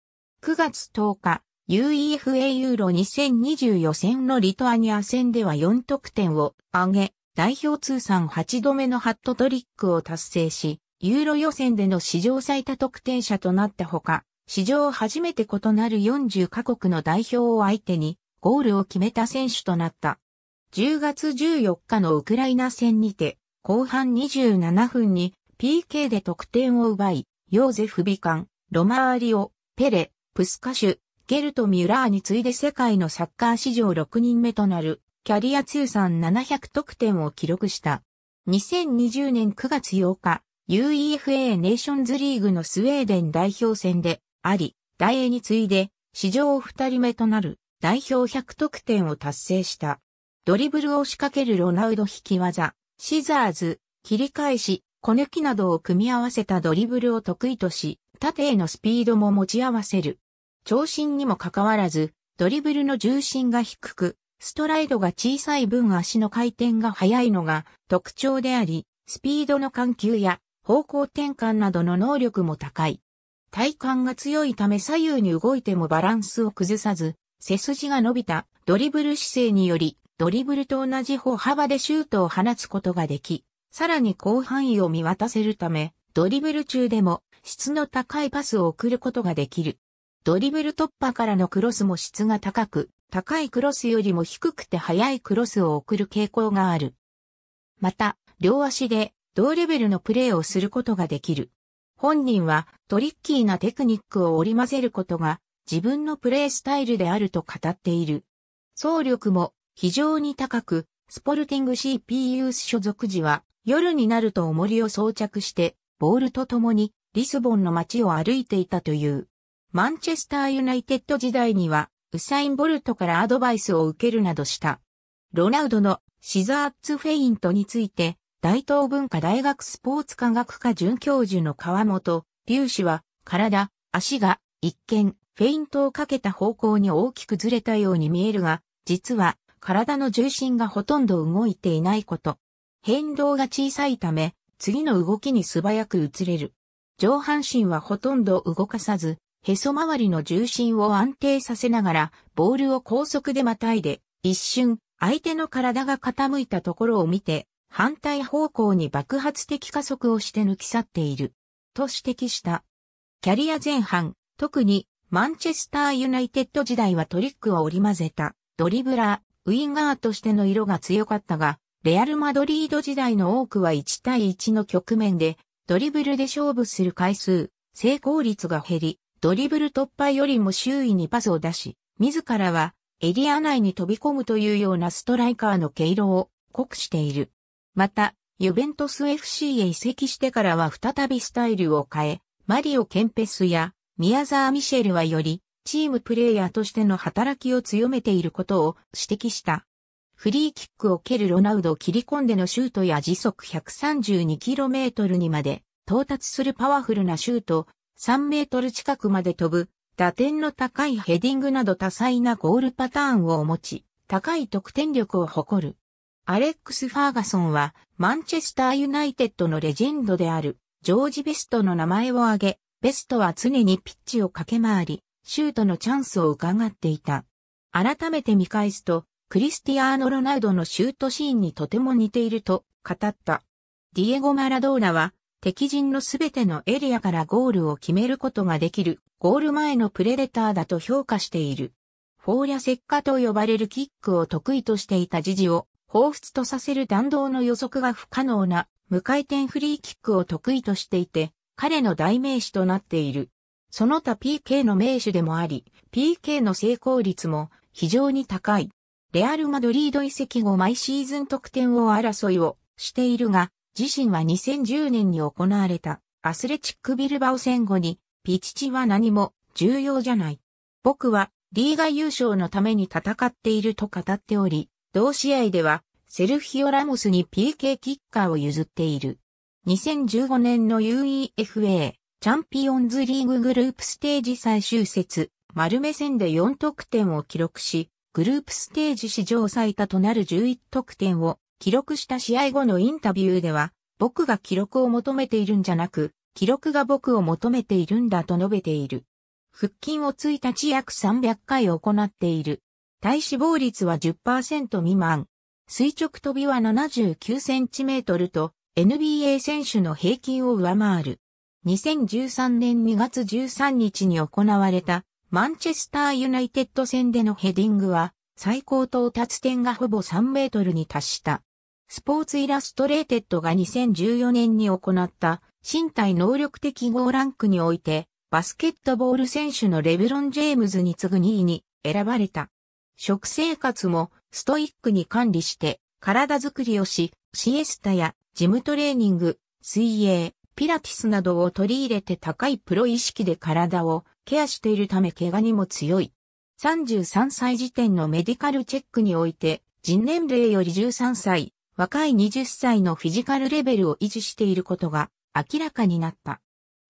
9月10日、UEFA ユーロ2020予選のリトアニア戦では4得点を挙げ、代表通算8度目のハットトリックを達成し、ユーロ予選での史上最多得点者となったほか、史上初めて異なる40カ国の代表を相手にゴールを決めた選手となった。10月14日のウクライナ戦にて、後半27分に PK で得点を奪い、ヨーゼフ・ビカン、ロマーリオ、ペレ、プスカシュ、ゲルト・ミュラーに次いで世界のサッカー史上6人目となる、キャリア通算700得点を記録した。2020年9月8日、UEFA ネーションズリーグのスウェーデン代表戦であり、大英に次いで史上2人目となる代表100得点を達成した。ドリブルを仕掛けるロナウド引き技、シザーズ、切り返し、小抜きなどを組み合わせたドリブルを得意とし、縦へのスピードも持ち合わせる。長身にもかかわらず、ドリブルの重心が低く、ストライドが小さい分足の回転が速いのが特徴であり、スピードの緩急や方向転換などの能力も高い。体幹が強いため左右に動いてもバランスを崩さず、背筋が伸びたドリブル姿勢により、ドリブルと同じ歩幅でシュートを放つことができ、さらに広範囲を見渡せるため、ドリブル中でも質の高いパスを送ることができる。ドリブル突破からのクロスも質が高く、高いクロスよりも低くて速いクロスを送る傾向がある。また、両足で同レベルのプレーをすることができる。本人はトリッキーなテクニックを織り交ぜることが自分のプレースタイルであると語っている。総力も非常に高く、スポルティング CP ユース所属時は夜になると重りを装着してボールと共にリスボンの街を歩いていたという。マンチェスターユナイテッド時代にはウサイン・ボルトからアドバイスを受けるなどした。ロナウドのシザーツフェイントについて大東文化大学スポーツ科学科准教授の川本隆氏は、体、足が一見、フェイントをかけた方向に大きくずれたように見えるが、実は体の重心がほとんど動いていないこと。変動が小さいため、次の動きに素早く移れる。上半身はほとんど動かさず、へそ周りの重心を安定させながら、ボールを高速でまたいで、一瞬、相手の体が傾いたところを見て、反対方向に爆発的加速をして抜き去っている、と指摘した。キャリア前半、特にマンチェスターユナイテッド時代はトリックを織り交ぜた、ドリブラー、ウィンガーとしての色が強かったが、レアル・マドリード時代の多くは1対1の局面で、ドリブルで勝負する回数、成功率が減り、ドリブル突破よりも周囲にパスを出し、自らはエリア内に飛び込むというようなストライカーの毛色を濃くしている。また、ユベントス FC へ移籍してからは再びスタイルを変え、マリオ・ケンペスや宮沢ミシェルはより、チームプレイヤーとしての働きを強めていることを指摘した。フリーキックを蹴るロナウドを切り込んでのシュートや時速 132km にまで到達するパワフルなシュート、3メートル近くまで飛ぶ、打点の高いヘディングなど多彩なゴールパターンを持ち、高い得点力を誇る。アレックス・ファーガソンは、マンチェスター・ユナイテッドのレジェンドである、ジョージ・ベストの名前を挙げ、ベストは常にピッチを駆け回り、シュートのチャンスを伺っていた。改めて見返すと、クリスティアーノ・ロナウドのシュートシーンにとても似ていると語った。ディエゴ・マラドーナは、敵陣のすべてのエリアからゴールを決めることができる、ゴール前のプレデターだと評価している。フォーリャセッカと呼ばれるキックを得意としていたジジを、彷彿とさせる弾道の予測が不可能な無回転フリーキックを得意としていて、彼の代名詞となっている。その他 PK の名手でもあり、PK の成功率も非常に高い。レアル・マドリード移籍後毎シーズン得点王争いをしているが、自身は2010年に行われたアスレチック・ビルバオ戦後に、ピチチは何も重要じゃない。僕はリーガ優勝のために戦っていると語っており、同試合では、セルフヒオ・ラモスに PK キッカーを譲っている。2015年の UEFA チャンピオンズリーググループステージ最終節、丸目線で4得点を記録し、グループステージ史上最多となる11得点を記録した試合後のインタビューでは、僕が記録を求めているんじゃなく、記録が僕を求めているんだと述べている。腹筋をついた地約300回行っている。体脂肪率は10%未満。垂直跳びは79センチメートルと NBA 選手の平均を上回る。2013年2月13日に行われたマンチェスターユナイテッド戦でのヘディングは最高到達点がほぼ3メートルに達した。スポーツイラストレーテッドが2014年に行った身体能力的号ランクにおいてバスケットボール選手のレブロン・ジェームズに次ぐ2位に選ばれた。食生活もストイックに管理して体づくりをし、シエスタやジムトレーニング、水泳、ピラティスなどを取り入れて高いプロ意識で体をケアしているため怪我にも強い。33歳時点のメディカルチェックにおいて、人年齢より13歳、若い20歳のフィジカルレベルを維持していることが明らかになった。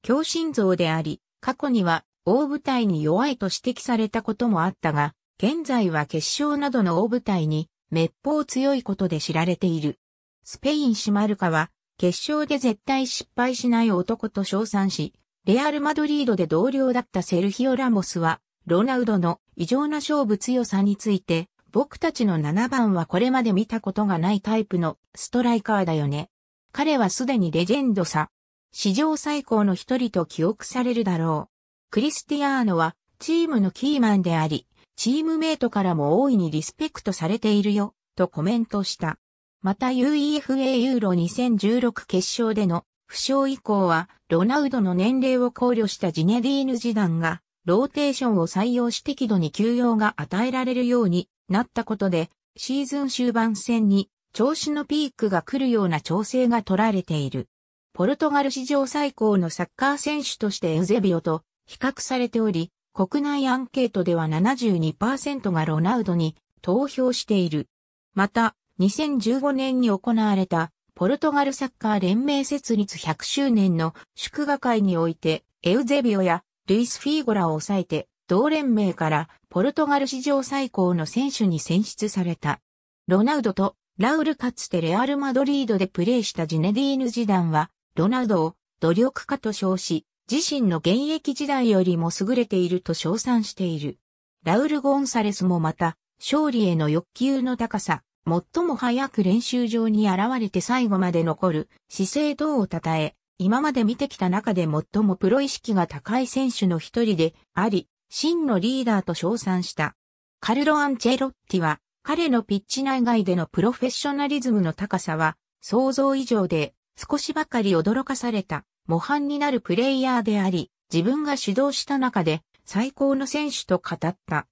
強心臓であり、過去には大舞台に弱いと指摘されたこともあったが、現在は決勝などの大舞台に滅法強いことで知られている。スペインシマルカは決勝で絶対失敗しない男と称賛し、レアル・マドリードで同僚だったセルヒオ・ラモスは、ロナウドの異常な勝負強さについて、僕たちの7番はこれまで見たことがないタイプのストライカーだよね。彼はすでにレジェンドさ。史上最高の一人と記憶されるだろう。クリスティアーノはチームのキーマンであり、チームメイトからも大いにリスペクトされているよ、とコメントした。また UEFA ユーロ2016決勝での負傷以降は、ロナウドの年齢を考慮したジネディーヌ次男が、ローテーションを採用し適度に休養が与えられるようになったことで、シーズン終盤戦に調子のピークが来るような調整が取られている。ポルトガル史上最高のサッカー選手としてエウゼビオと比較されており、国内アンケートでは72%がロナウドに投票している。また、2015年に行われたポルトガルサッカー連盟設立100周年の祝賀会において、エウゼビオやルイス・フィーゴラを抑えて、同連盟からポルトガル史上最高の選手に選出された。ロナウドとラウルかつてレアル・マドリードでプレーしたジネディーヌ・ジダンは、ロナウドを努力家と称し、自身の現役時代よりも優れていると称賛している。ラウル・ゴンサレスもまた、勝利への欲求の高さ、最も早く練習場に現れて最後まで残る姿勢等を称え、今まで見てきた中で最もプロ意識が高い選手の一人であり、真のリーダーと称賛した。カルロ・アンチェロッティは、彼のピッチ内外でのプロフェッショナリズムの高さは、想像以上で少しばかり驚かされた模範になるプレイヤーであり、自分が指導した中で最高の選手と語った。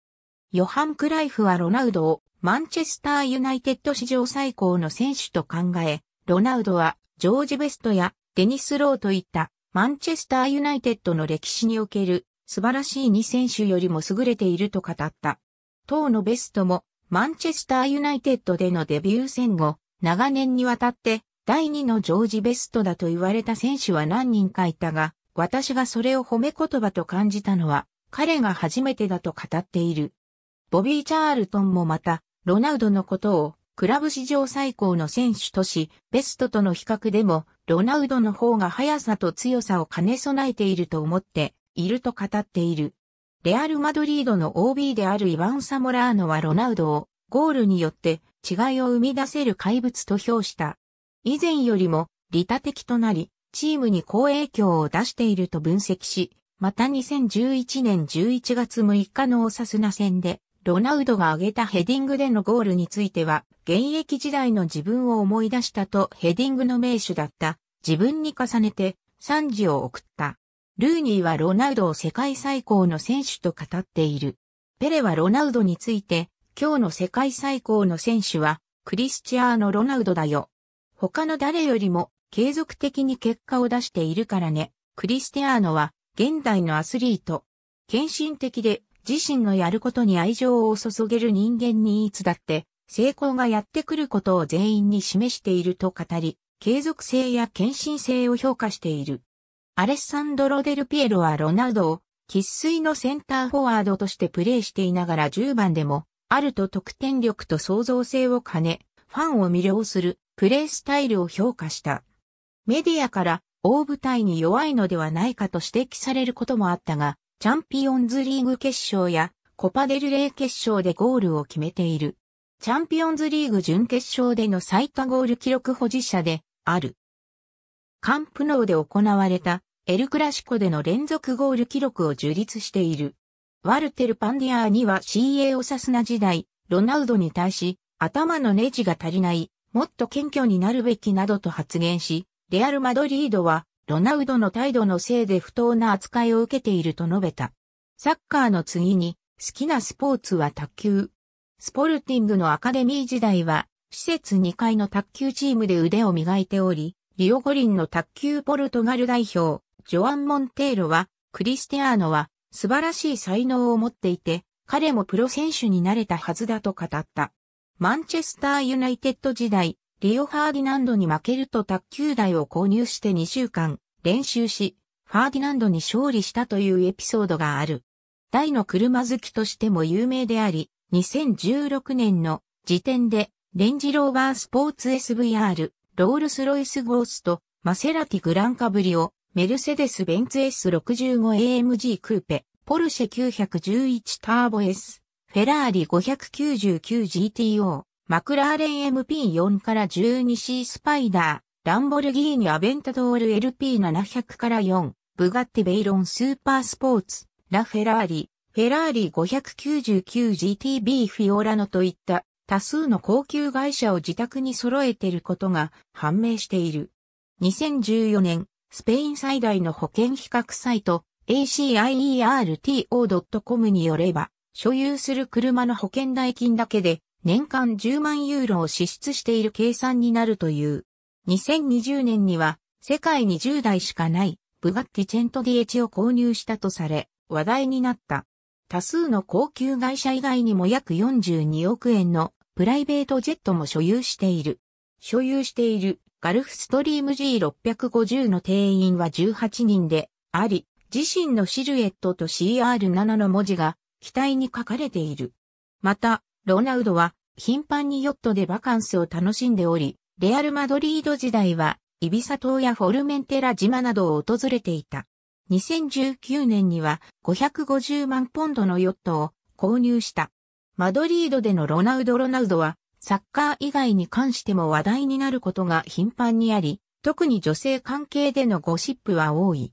ヨハン・クライフはロナウドをマンチェスター・ユナイテッド史上最高の選手と考え、ロナウドはジョージ・ベストやデニス・ローといったマンチェスター・ユナイテッドの歴史における素晴らしい2選手よりも優れていると語った。当のベストもマンチェスター・ユナイテッドでのデビュー戦後、長年にわたって第2のジョージ・ベストだと言われた選手は何人かいたが、私がそれを褒め言葉と感じたのは、彼が初めてだと語っている。ボビー・チャールトンもまた、ロナウドのことを、クラブ史上最高の選手とし、ベストとの比較でも、ロナウドの方が速さと強さを兼ね備えていると思って、いると語っている。レアル・マドリードの OB であるイワン・サモラーノはロナウドを、ゴールによって違いを生み出せる怪物と評した。以前よりも利他的となり、チームに好影響を出していると分析し、また2011年11月6日のオサスナ戦で、ロナウドが挙げたヘディングでのゴールについては、現役時代の自分を思い出したとヘディングの名手だった自分に重ねて賛辞を送った。ルーニーはロナウドを世界最高の選手と語っている。ペレはロナウドについて、今日の世界最高の選手はクリスチアーノ・ロナウドだよ。他の誰よりも継続的に結果を出しているからね。クリスティアーノは現代のアスリート。献身的で自身のやることに愛情を注げる人間にいつだって成功がやってくることを全員に示していると語り、継続性や献身性を評価している。アレッサンドロ・デルピエロはロナウドを喫水のセンターフォワードとしてプレーしていながら10番でも、あると得点力と創造性を兼ね、ファンを魅了するプレースタイルを評価した。メディアから大舞台に弱いのではないかと指摘されることもあったが、チャンピオンズリーグ決勝やコパデルレイ決勝でゴールを決めている。チャンピオンズリーグ準決勝での最多ゴール記録保持者である。カンプノーで行われたエルクラシコでの連続ゴール記録を樹立している。ワルテル・パンディアーには CA オサスナ時代、ロナウドに対し頭のネジが足りないもっと謙虚になるべきなどと発言し、レアル・マドリードは、ロナウドの態度のせいで不当な扱いを受けていると述べた。サッカーの次に、好きなスポーツは卓球。スポルティングのアカデミー時代は、施設2階の卓球チームで腕を磨いており、リオ五輪の卓球ポルトガル代表、ジョアン・モンテーロは、クリスティアーノは素晴らしい才能を持っていて、彼もプロ選手になれたはずだと語った。マンチェスターユナイテッド時代、リオ・ファーディナンドに負けると卓球台を購入して2週間練習し、ファーディナンドに勝利したというエピソードがある。大の車好きとしても有名であり、2016年の時点で、レンジローバースポーツ SVR、ロールスロイスゴースト、マセラティグランカブリオ、メルセデス・ベンツ S65AMG クーペ、ポルシェ911ターボ S、フェラーリ 599GTO、マクラーレン MP4 から 12C スパイダー、ランボルギーニアベンタドール LP700 から4、ブガッティベイロンスーパースポーツ、ラフェラーリ、フェラーリ 599GTB フィオラノといった多数の高級会社を自宅に揃えていることが判明している。2014年、スペイン最大の保険比較サイト ACIERTO.com によれば、所有する車の保険代金だけで年間10万ユーロを支出している計算になるという。2020年には世界に10台しかないブガッティチェントディエチを購入したとされ話題になった。多数の高級会社以外にも約42億円のプライベートジェットも所有している。所有しているガルフストリーム G650 の定員は18人であり、自身のシルエットと CR7 の文字が期待に書かれている。また、ロナウドは頻繁にヨットでバカンスを楽しんでおり、レアル・マドリード時代は、イビサ島やフォルメンテラ島などを訪れていた。2019年には550万ポンドのヨットを購入した。マドリードでのロナウド・ロナウドは、サッカー以外に関しても話題になることが頻繁にあり、特に女性関係でのゴシップは多い。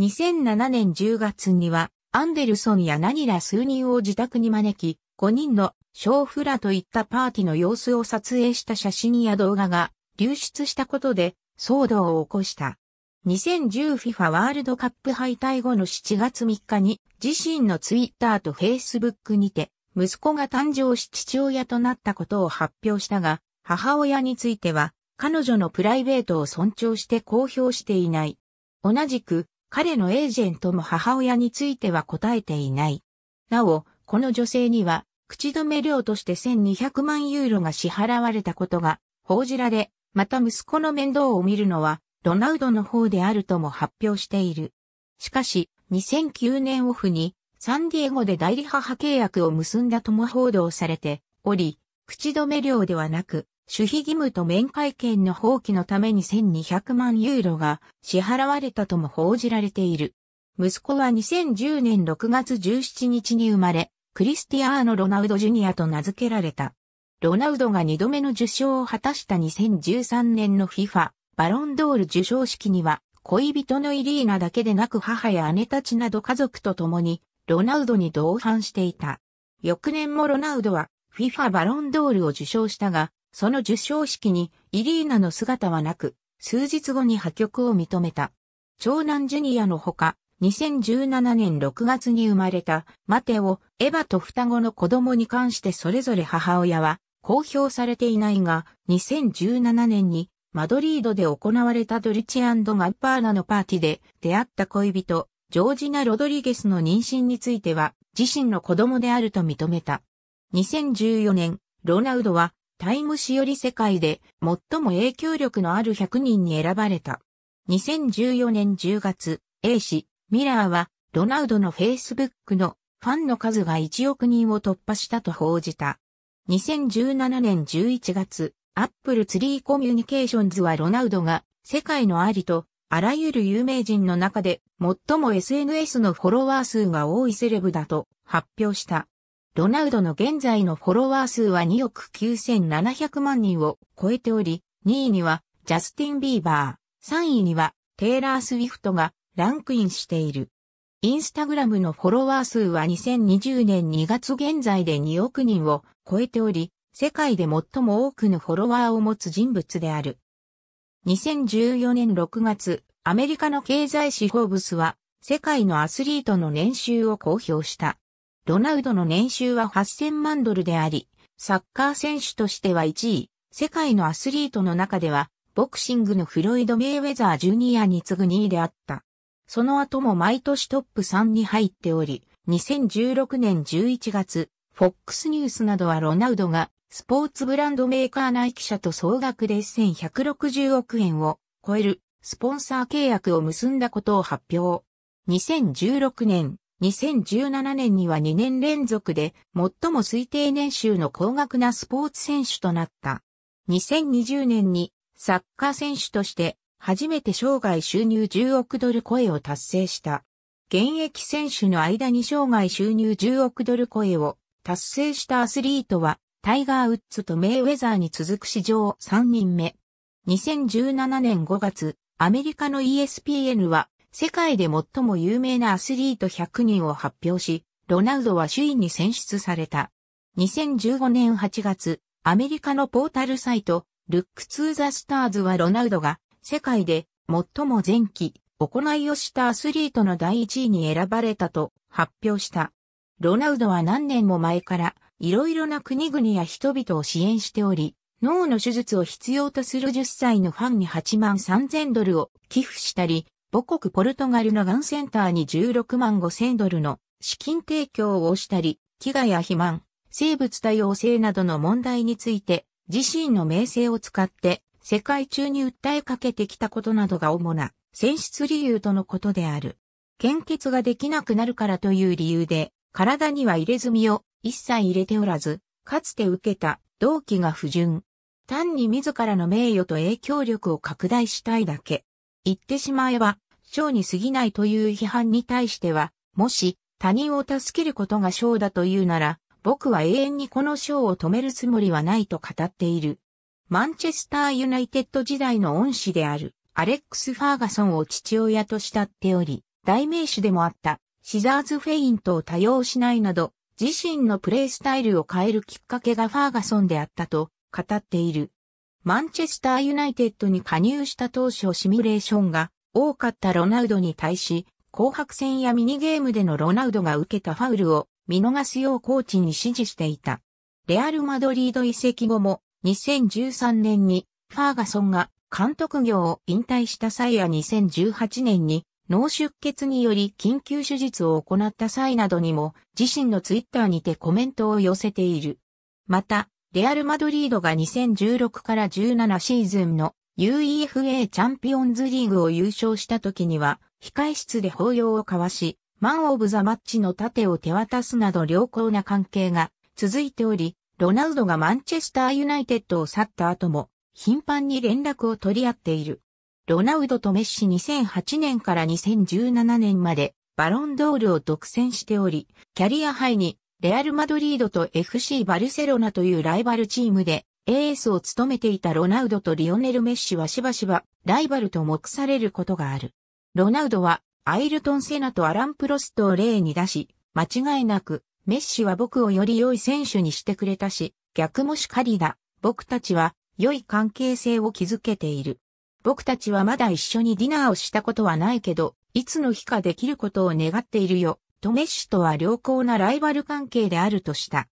2007年10月には、アンデルソンや何ら数人を自宅に招き、5人の娼婦らといったパーティーの様子を撮影した写真や動画が流出したことで騒動を起こした。2010FIFA ワールドカップ敗退後の7月3日に自身のツイッターと Facebook にて息子が誕生し父親となったことを発表したが母親については彼女のプライベートを尊重して公表していない。同じく彼のエージェントも母親については答えていない。なお、この女性には、口止め料として1200万ユーロが支払われたことが報じられ、また息子の面倒を見るのは、ロナウドの方であるとも発表している。しかし、2009年オフに、サンディエゴで代理母契約を結んだとも報道されており、口止め料ではなく、守秘義務と面会権の放棄のために1200万ユーロが支払われたとも報じられている。息子は2010年6月17日に生まれ、クリスティアーノ・ロナウド・ジュニアと名付けられた。ロナウドが2度目の受賞を果たした2013年の FIFA バロンドール受賞式には、恋人のイリーナだけでなく母や姉たちなど家族と共に、ロナウドに同伴していた。翌年もロナウドは FIFA バロンドールを受賞したが、その受賞式にイリーナの姿はなく、数日後に破局を認めた。長男ジュニアのほか、2017年6月に生まれたマテオ、エヴァと双子の子供に関してそれぞれ母親は公表されていないが、2017年にマドリードで行われたドルチガッパーナのパーティで出会った恋人、ジョージナ・ロドリゲスの妊娠については自身の子供であると認めた。2014年、ロナウドはタイム誌より世界で最も影響力のある100人に選ばれた。2014年10月、A 氏、ミラーは、ロナウドの Facebook のファンの数が1億人を突破したと報じた。2017年11月、アップルツリーコミュニケーションズはロナウドが世界のありとあらゆる有名人の中で最も SNS のフォロワー数が多いセレブだと発表した。ロナウドの現在のフォロワー数は2億9700万人を超えており、2位にはジャスティン・ビーバー、3位にはテイラー・スウィフトがランクインしている。インスタグラムのフォロワー数は2020年2月現在で2億人を超えており、世界で最も多くのフォロワーを持つ人物である。2014年6月、アメリカの経済誌フォーブスは、世界のアスリートの年収を公表した。ロナウドの年収は8000万ドルであり、サッカー選手としては1位、世界のアスリートの中では、ボクシングのフロイド・メイウェザー・ジュニアに次ぐ2位であった。その後も毎年トップ3に入っており、2016年11月、FOX ニュースなどはロナウドがスポーツブランドメーカーナイキ社と総額で1160億円を超えるスポンサー契約を結んだことを発表。2016年2017年には2年連続で最も推定年収の高額なスポーツ選手となった。2020年にサッカー選手として初めて生涯収入10億ドル超えを達成した。現役選手の間に生涯収入10億ドル超えを達成したアスリートはタイガー・ウッズとメイウェザーに続く史上3人目。2017年5月、アメリカの ESPN は世界で最も有名なアスリート100人を発表し、ロナウドは首位に選出された。2015年8月、アメリカのポータルサイト、ルックツーザスターズはロナウドが世界で最も前期行いをしたアスリートの第1位に選ばれたと発表した。ロナウドは何年も前からいろいろな国々や人々を支援しており、脳の手術を必要とする10歳のファンに8万3000ドルを寄付したり、母国ポルトガルのガンセンターに16万5千ドルの資金提供をしたり、飢餓や肥満、生物多様性などの問題について、自身の名声を使って世界中に訴えかけてきたことなどが主な選出理由とのことである。献血ができなくなるからという理由で、体には入れ墨を一切入れておらず、かつて受けた動機が不純。単に自らの名誉と影響力を拡大したいだけ。言ってしまえば、長に過ぎないという批判に対しては、もし他人を助けることが章だというなら、僕は永遠にこの章を止めるつもりはないと語っている。マンチェスターユナイテッド時代の恩師であるアレックス・ファーガソンを父親と慕っており、代名詞でもあったシザーズ・フェイントを多用しないなど、自身のプレイスタイルを変えるきっかけがファーガソンであったと語っている。マンチェスターユナイテッドに加入した当初シミュレーションが多かったロナウドに対し、紅白戦やミニゲームでのロナウドが受けたファウルを見逃すようコーチに指示していた。レアル・マドリード移籍後も2013年にファーガソンが監督業を引退した際や2018年に脳出血により緊急手術を行った際などにも自身のツイッターにてコメントを寄せている。また、レアル・マドリードが2016から17シーズンの UEFA チャンピオンズリーグを優勝した時には、控室で抱擁を交わし、マンオブザマッチの盾を手渡すなど良好な関係が続いており、ロナウドがマンチェスターユナイテッドを去った後も、頻繁に連絡を取り合っている。ロナウドとメッシ2008年から2017年までバロンドールを独占しており、キャリアハイにレアル・マドリードと FC バルセロナというライバルチームでエースを務めていたロナウドとリオネル・メッシはしばしばライバルと目されることがある。ロナウドはアイルトン・セナとアラン・プロストを例に出し、間違いなくメッシは僕をより良い選手にしてくれたし、逆もしかりだ。僕たちは良い関係性を築けている。僕たちはまだ一緒にディナーをしたことはないけど、いつの日かできることを願っているよ、とメッシとは良好なライバル関係であるとした。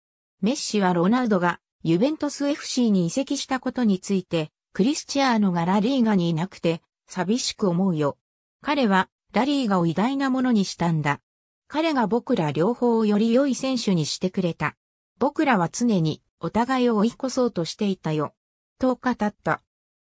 メッシはロナウドがユベントス FC に移籍したことについて、クリスチアーノがラリーガにいなくて、寂しく思うよ。彼は、ラリーガを偉大なものにしたんだ。彼が僕ら両方をより良い選手にしてくれた。僕らは常にお互いを追い越そうとしていたよ。と語った。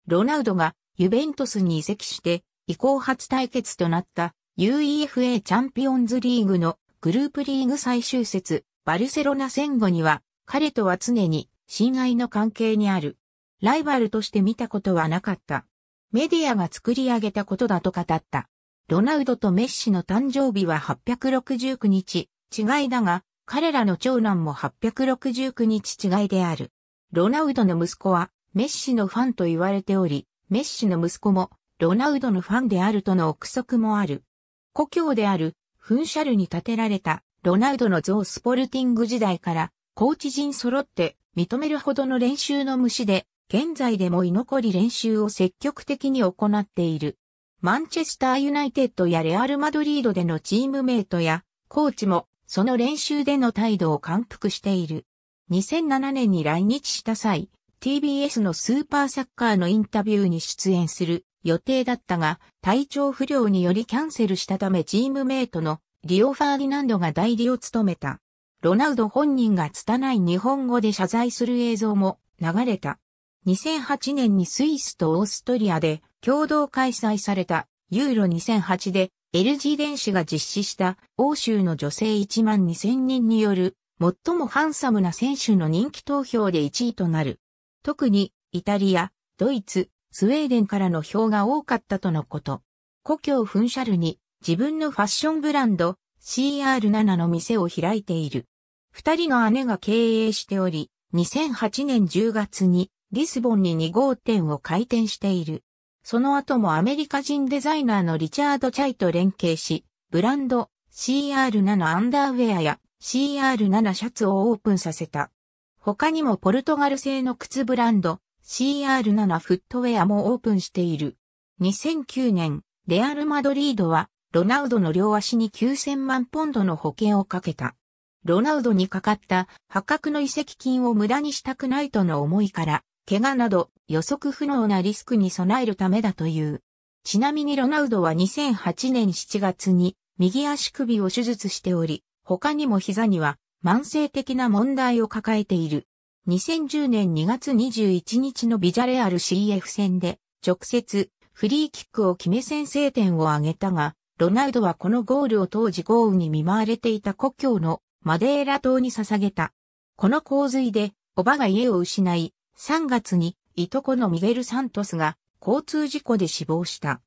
ロナウドがユベントスに移籍して移行初対決となった UEFA チャンピオンズリーグのグループリーグ最終節バルセロナ戦後には彼とは常に親愛の関係にある。ライバルとして見たことはなかった。メディアが作り上げたことだと語った。ロナウドとメッシの誕生日は869日、違いだが、彼らの長男も869日違いである。ロナウドの息子は、メッシのファンと言われており、メッシの息子も、ロナウドのファンであるとの憶測もある。故郷である、フンシャルに建てられた、ロナウドの像スポルティング時代から、コーチ陣揃って認めるほどの練習の虫で、現在でも居残り練習を積極的に行っている。マンチェスターユナイテッドやレアル・マドリードでのチームメイトやコーチもその練習での態度を感服している。2007年に来日した際、TBS のスーパーサッカーのインタビューに出演する予定だったが、体調不良によりキャンセルしたためチームメイトのリオ・ファーディナンドが代理を務めた。ロナウド本人が拙い日本語で謝罪する映像も流れた。2008年にスイスとオーストリアで共同開催されたユーロ2008で LG 電子が実施した欧州の女性1万2000人による最もハンサムな選手の人気投票で1位となる。特にイタリア、ドイツ、スウェーデンからの票が多かったとのこと。故郷フンシャルに自分のファッションブランド CR7 の店を開いている。二人の姉が経営しており、2008年10月にリスボンに2号店を開店している。その後もアメリカ人デザイナーのリチャード・チャイと連携し、ブランド CR7 アンダーウェアや CR7 シャツをオープンさせた。他にもポルトガル製の靴ブランド CR7 フットウェアもオープンしている。2009年、レアル・マドリードはロナウドの両足に9000万ポンドの保険をかけた。ロナウドにかかった破格の移籍金を無駄にしたくないとの思いから、怪我など予測不能なリスクに備えるためだという。ちなみにロナウドは2008年7月に右足首を手術しており、他にも膝には慢性的な問題を抱えている。2010年2月21日のビジャレアル CF 戦で直接フリーキックを決め先制点を挙げたが、ロナウドはこのゴールを当時豪雨に見舞われていた故郷のマデーラ島に捧げた。この洪水で、おばが家を失い、3月に、いとこのミゲル・サントスが、交通事故で死亡した。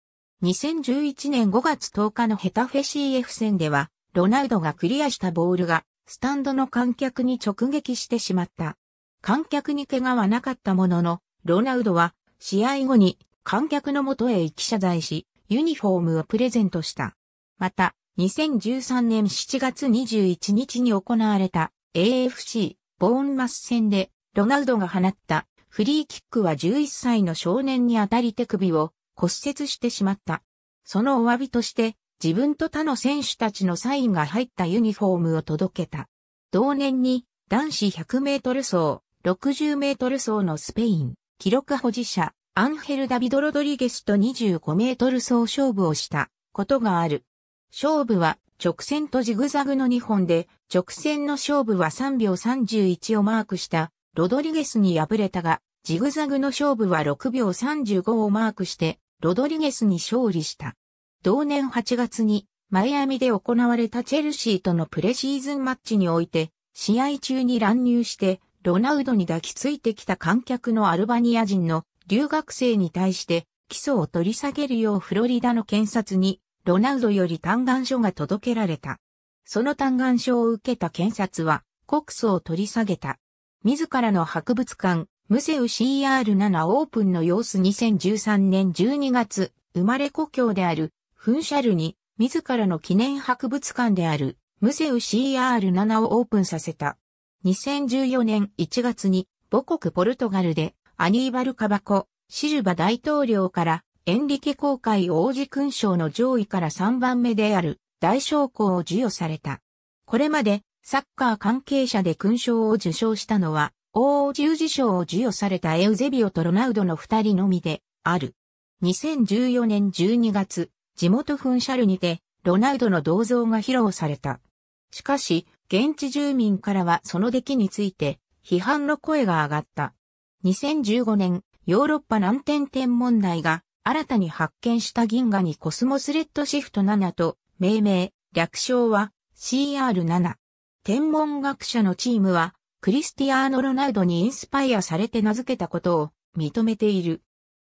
2011年5月10日のヘタフェ CF 戦では、ロナウドがクリアしたボールが、スタンドの観客に直撃してしまった。観客に怪我はなかったものの、ロナウドは、試合後に観客のもとへ行き謝罪し、ユニフォームをプレゼントした。また、2013年7月21日に行われた AFC ボーンマス戦でロナウドが放ったフリーキックは11歳の少年に当たり手首を骨折してしまった。そのお詫びとして自分と他の選手たちのサインが入ったユニフォームを届けた。同年に男子100メートル走、60メートル走のスペイン記録保持者アンヘル・ダビド・ロドリゲスと25メートル走勝負をしたことがある。勝負は直線とジグザグの2本で、直線の勝負は3秒31をマークしたロドリゲスに敗れたが、ジグザグの勝負は6秒35をマークして、ロドリゲスに勝利した。同年8月に、マイアミで行われたチェルシーとのプレシーズンマッチにおいて、試合中に乱入して、ロナウドに抱きついてきた観客のアルバニア人の留学生に対して、起訴を取り下げるようフロリダの検察にロナウドより嘆願書が届けられた。その嘆願書を受けた検察は、告訴を取り下げた。自らの博物館、ムセウ CR7 オープンの様子2013年12月、生まれ故郷である、フンシャルに、自らの記念博物館である、ムセウ CR7 をオープンさせた。2014年1月に、母国ポルトガルで、アニーバル・カバコ、シルバ大統領からエンリケ公会王子勲章の上位から3番目である大将校を授与された。これまでサッカー関係者で勲章を受章したのは、王十字章を授与されたエウゼビオとロナウドの二人のみである。2014年12月、地元フンシャルにて、ロナウドの銅像が披露された。しかし、現地住民からはその出来について、批判の声が上がった。2015年、ヨーロッパ南天天問題が新たに発見した銀河にコスモスレッドシフト7と命名、略称は CR7。天文学者のチームは、クリスティアーノ・ロナウドにインスパイアされて名付けたことを認めている。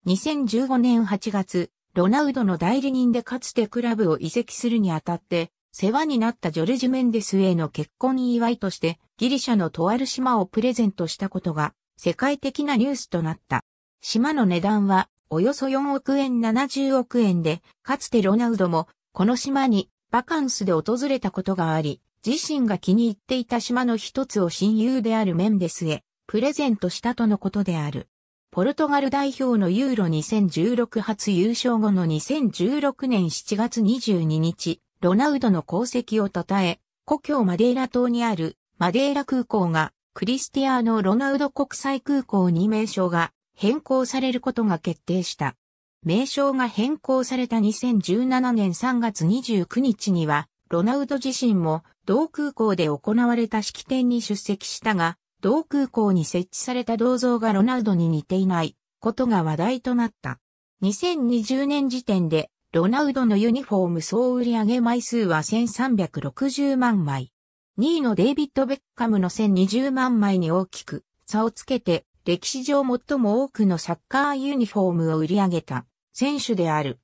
2015年8月、ロナウドの代理人でかつてクラブを移籍するにあたって、世話になったジョルジュ・メンデスへの結婚祝いとして、ギリシャのとある島をプレゼントしたことが、世界的なニュースとなった。島の値段は、およそ4億円70億円で、かつてロナウドも、この島にバカンスで訪れたことがあり、自身が気に入っていた島の一つを親友であるメンデスへ、プレゼントしたとのことである。ポルトガル代表のユーロ2016初優勝後の2016年7月22日、ロナウドの功績を称え、故郷マデイラ島にあるマデイラ空港がクリスティアーノ・ロナウド国際空港に名称が変更されることが決定した。名称が変更された2017年3月29日には、ロナウド自身も同空港で行われた式典に出席したが、同空港に設置された銅像がロナウドに似ていないことが話題となった。2020年時点でロナウドのユニフォーム総売上枚数は1360万枚。2位のデイビッド・ベッカムの1020万枚に大きく差をつけて歴史上最も多くのサッカーユニフォームを売り上げた選手である。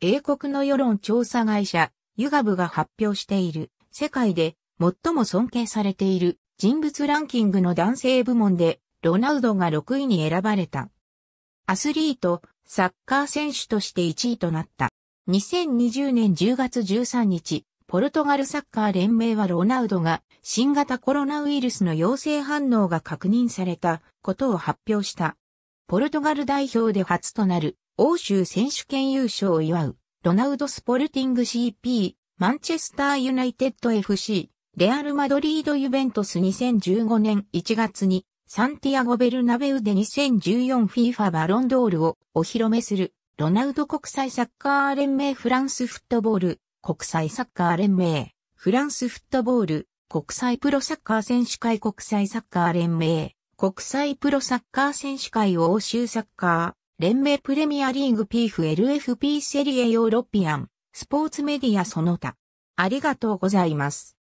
英国の世論調査会社、ユガブが発表している世界で最も尊敬されている人物ランキングの男性部門でロナウドが6位に選ばれた。アスリート、サッカー選手として1位となった。2020年10月13日、ポルトガルサッカー連盟はロナウドが新型コロナウイルスの陽性反応が確認されたことを発表した。ポルトガル代表で初となる欧州選手権優勝を祝うロナウドスポルティング CP、マンチェスターユナイテッド FC、レアル・マドリード・ユベントス2015年1月にサンティアゴ・ベルナベウで 2014FIFA バロンドールをお披露目するロナウド国際サッカー連盟フランスフットボール国際サッカー連盟、フランスフットボール、国際プロサッカー選手会国際サッカー連盟、国際プロサッカー選手会欧州サッカー、連盟プレミアリーグピーフ l f p セリエヨーロピアン、スポーツメディアその他。ありがとうございます。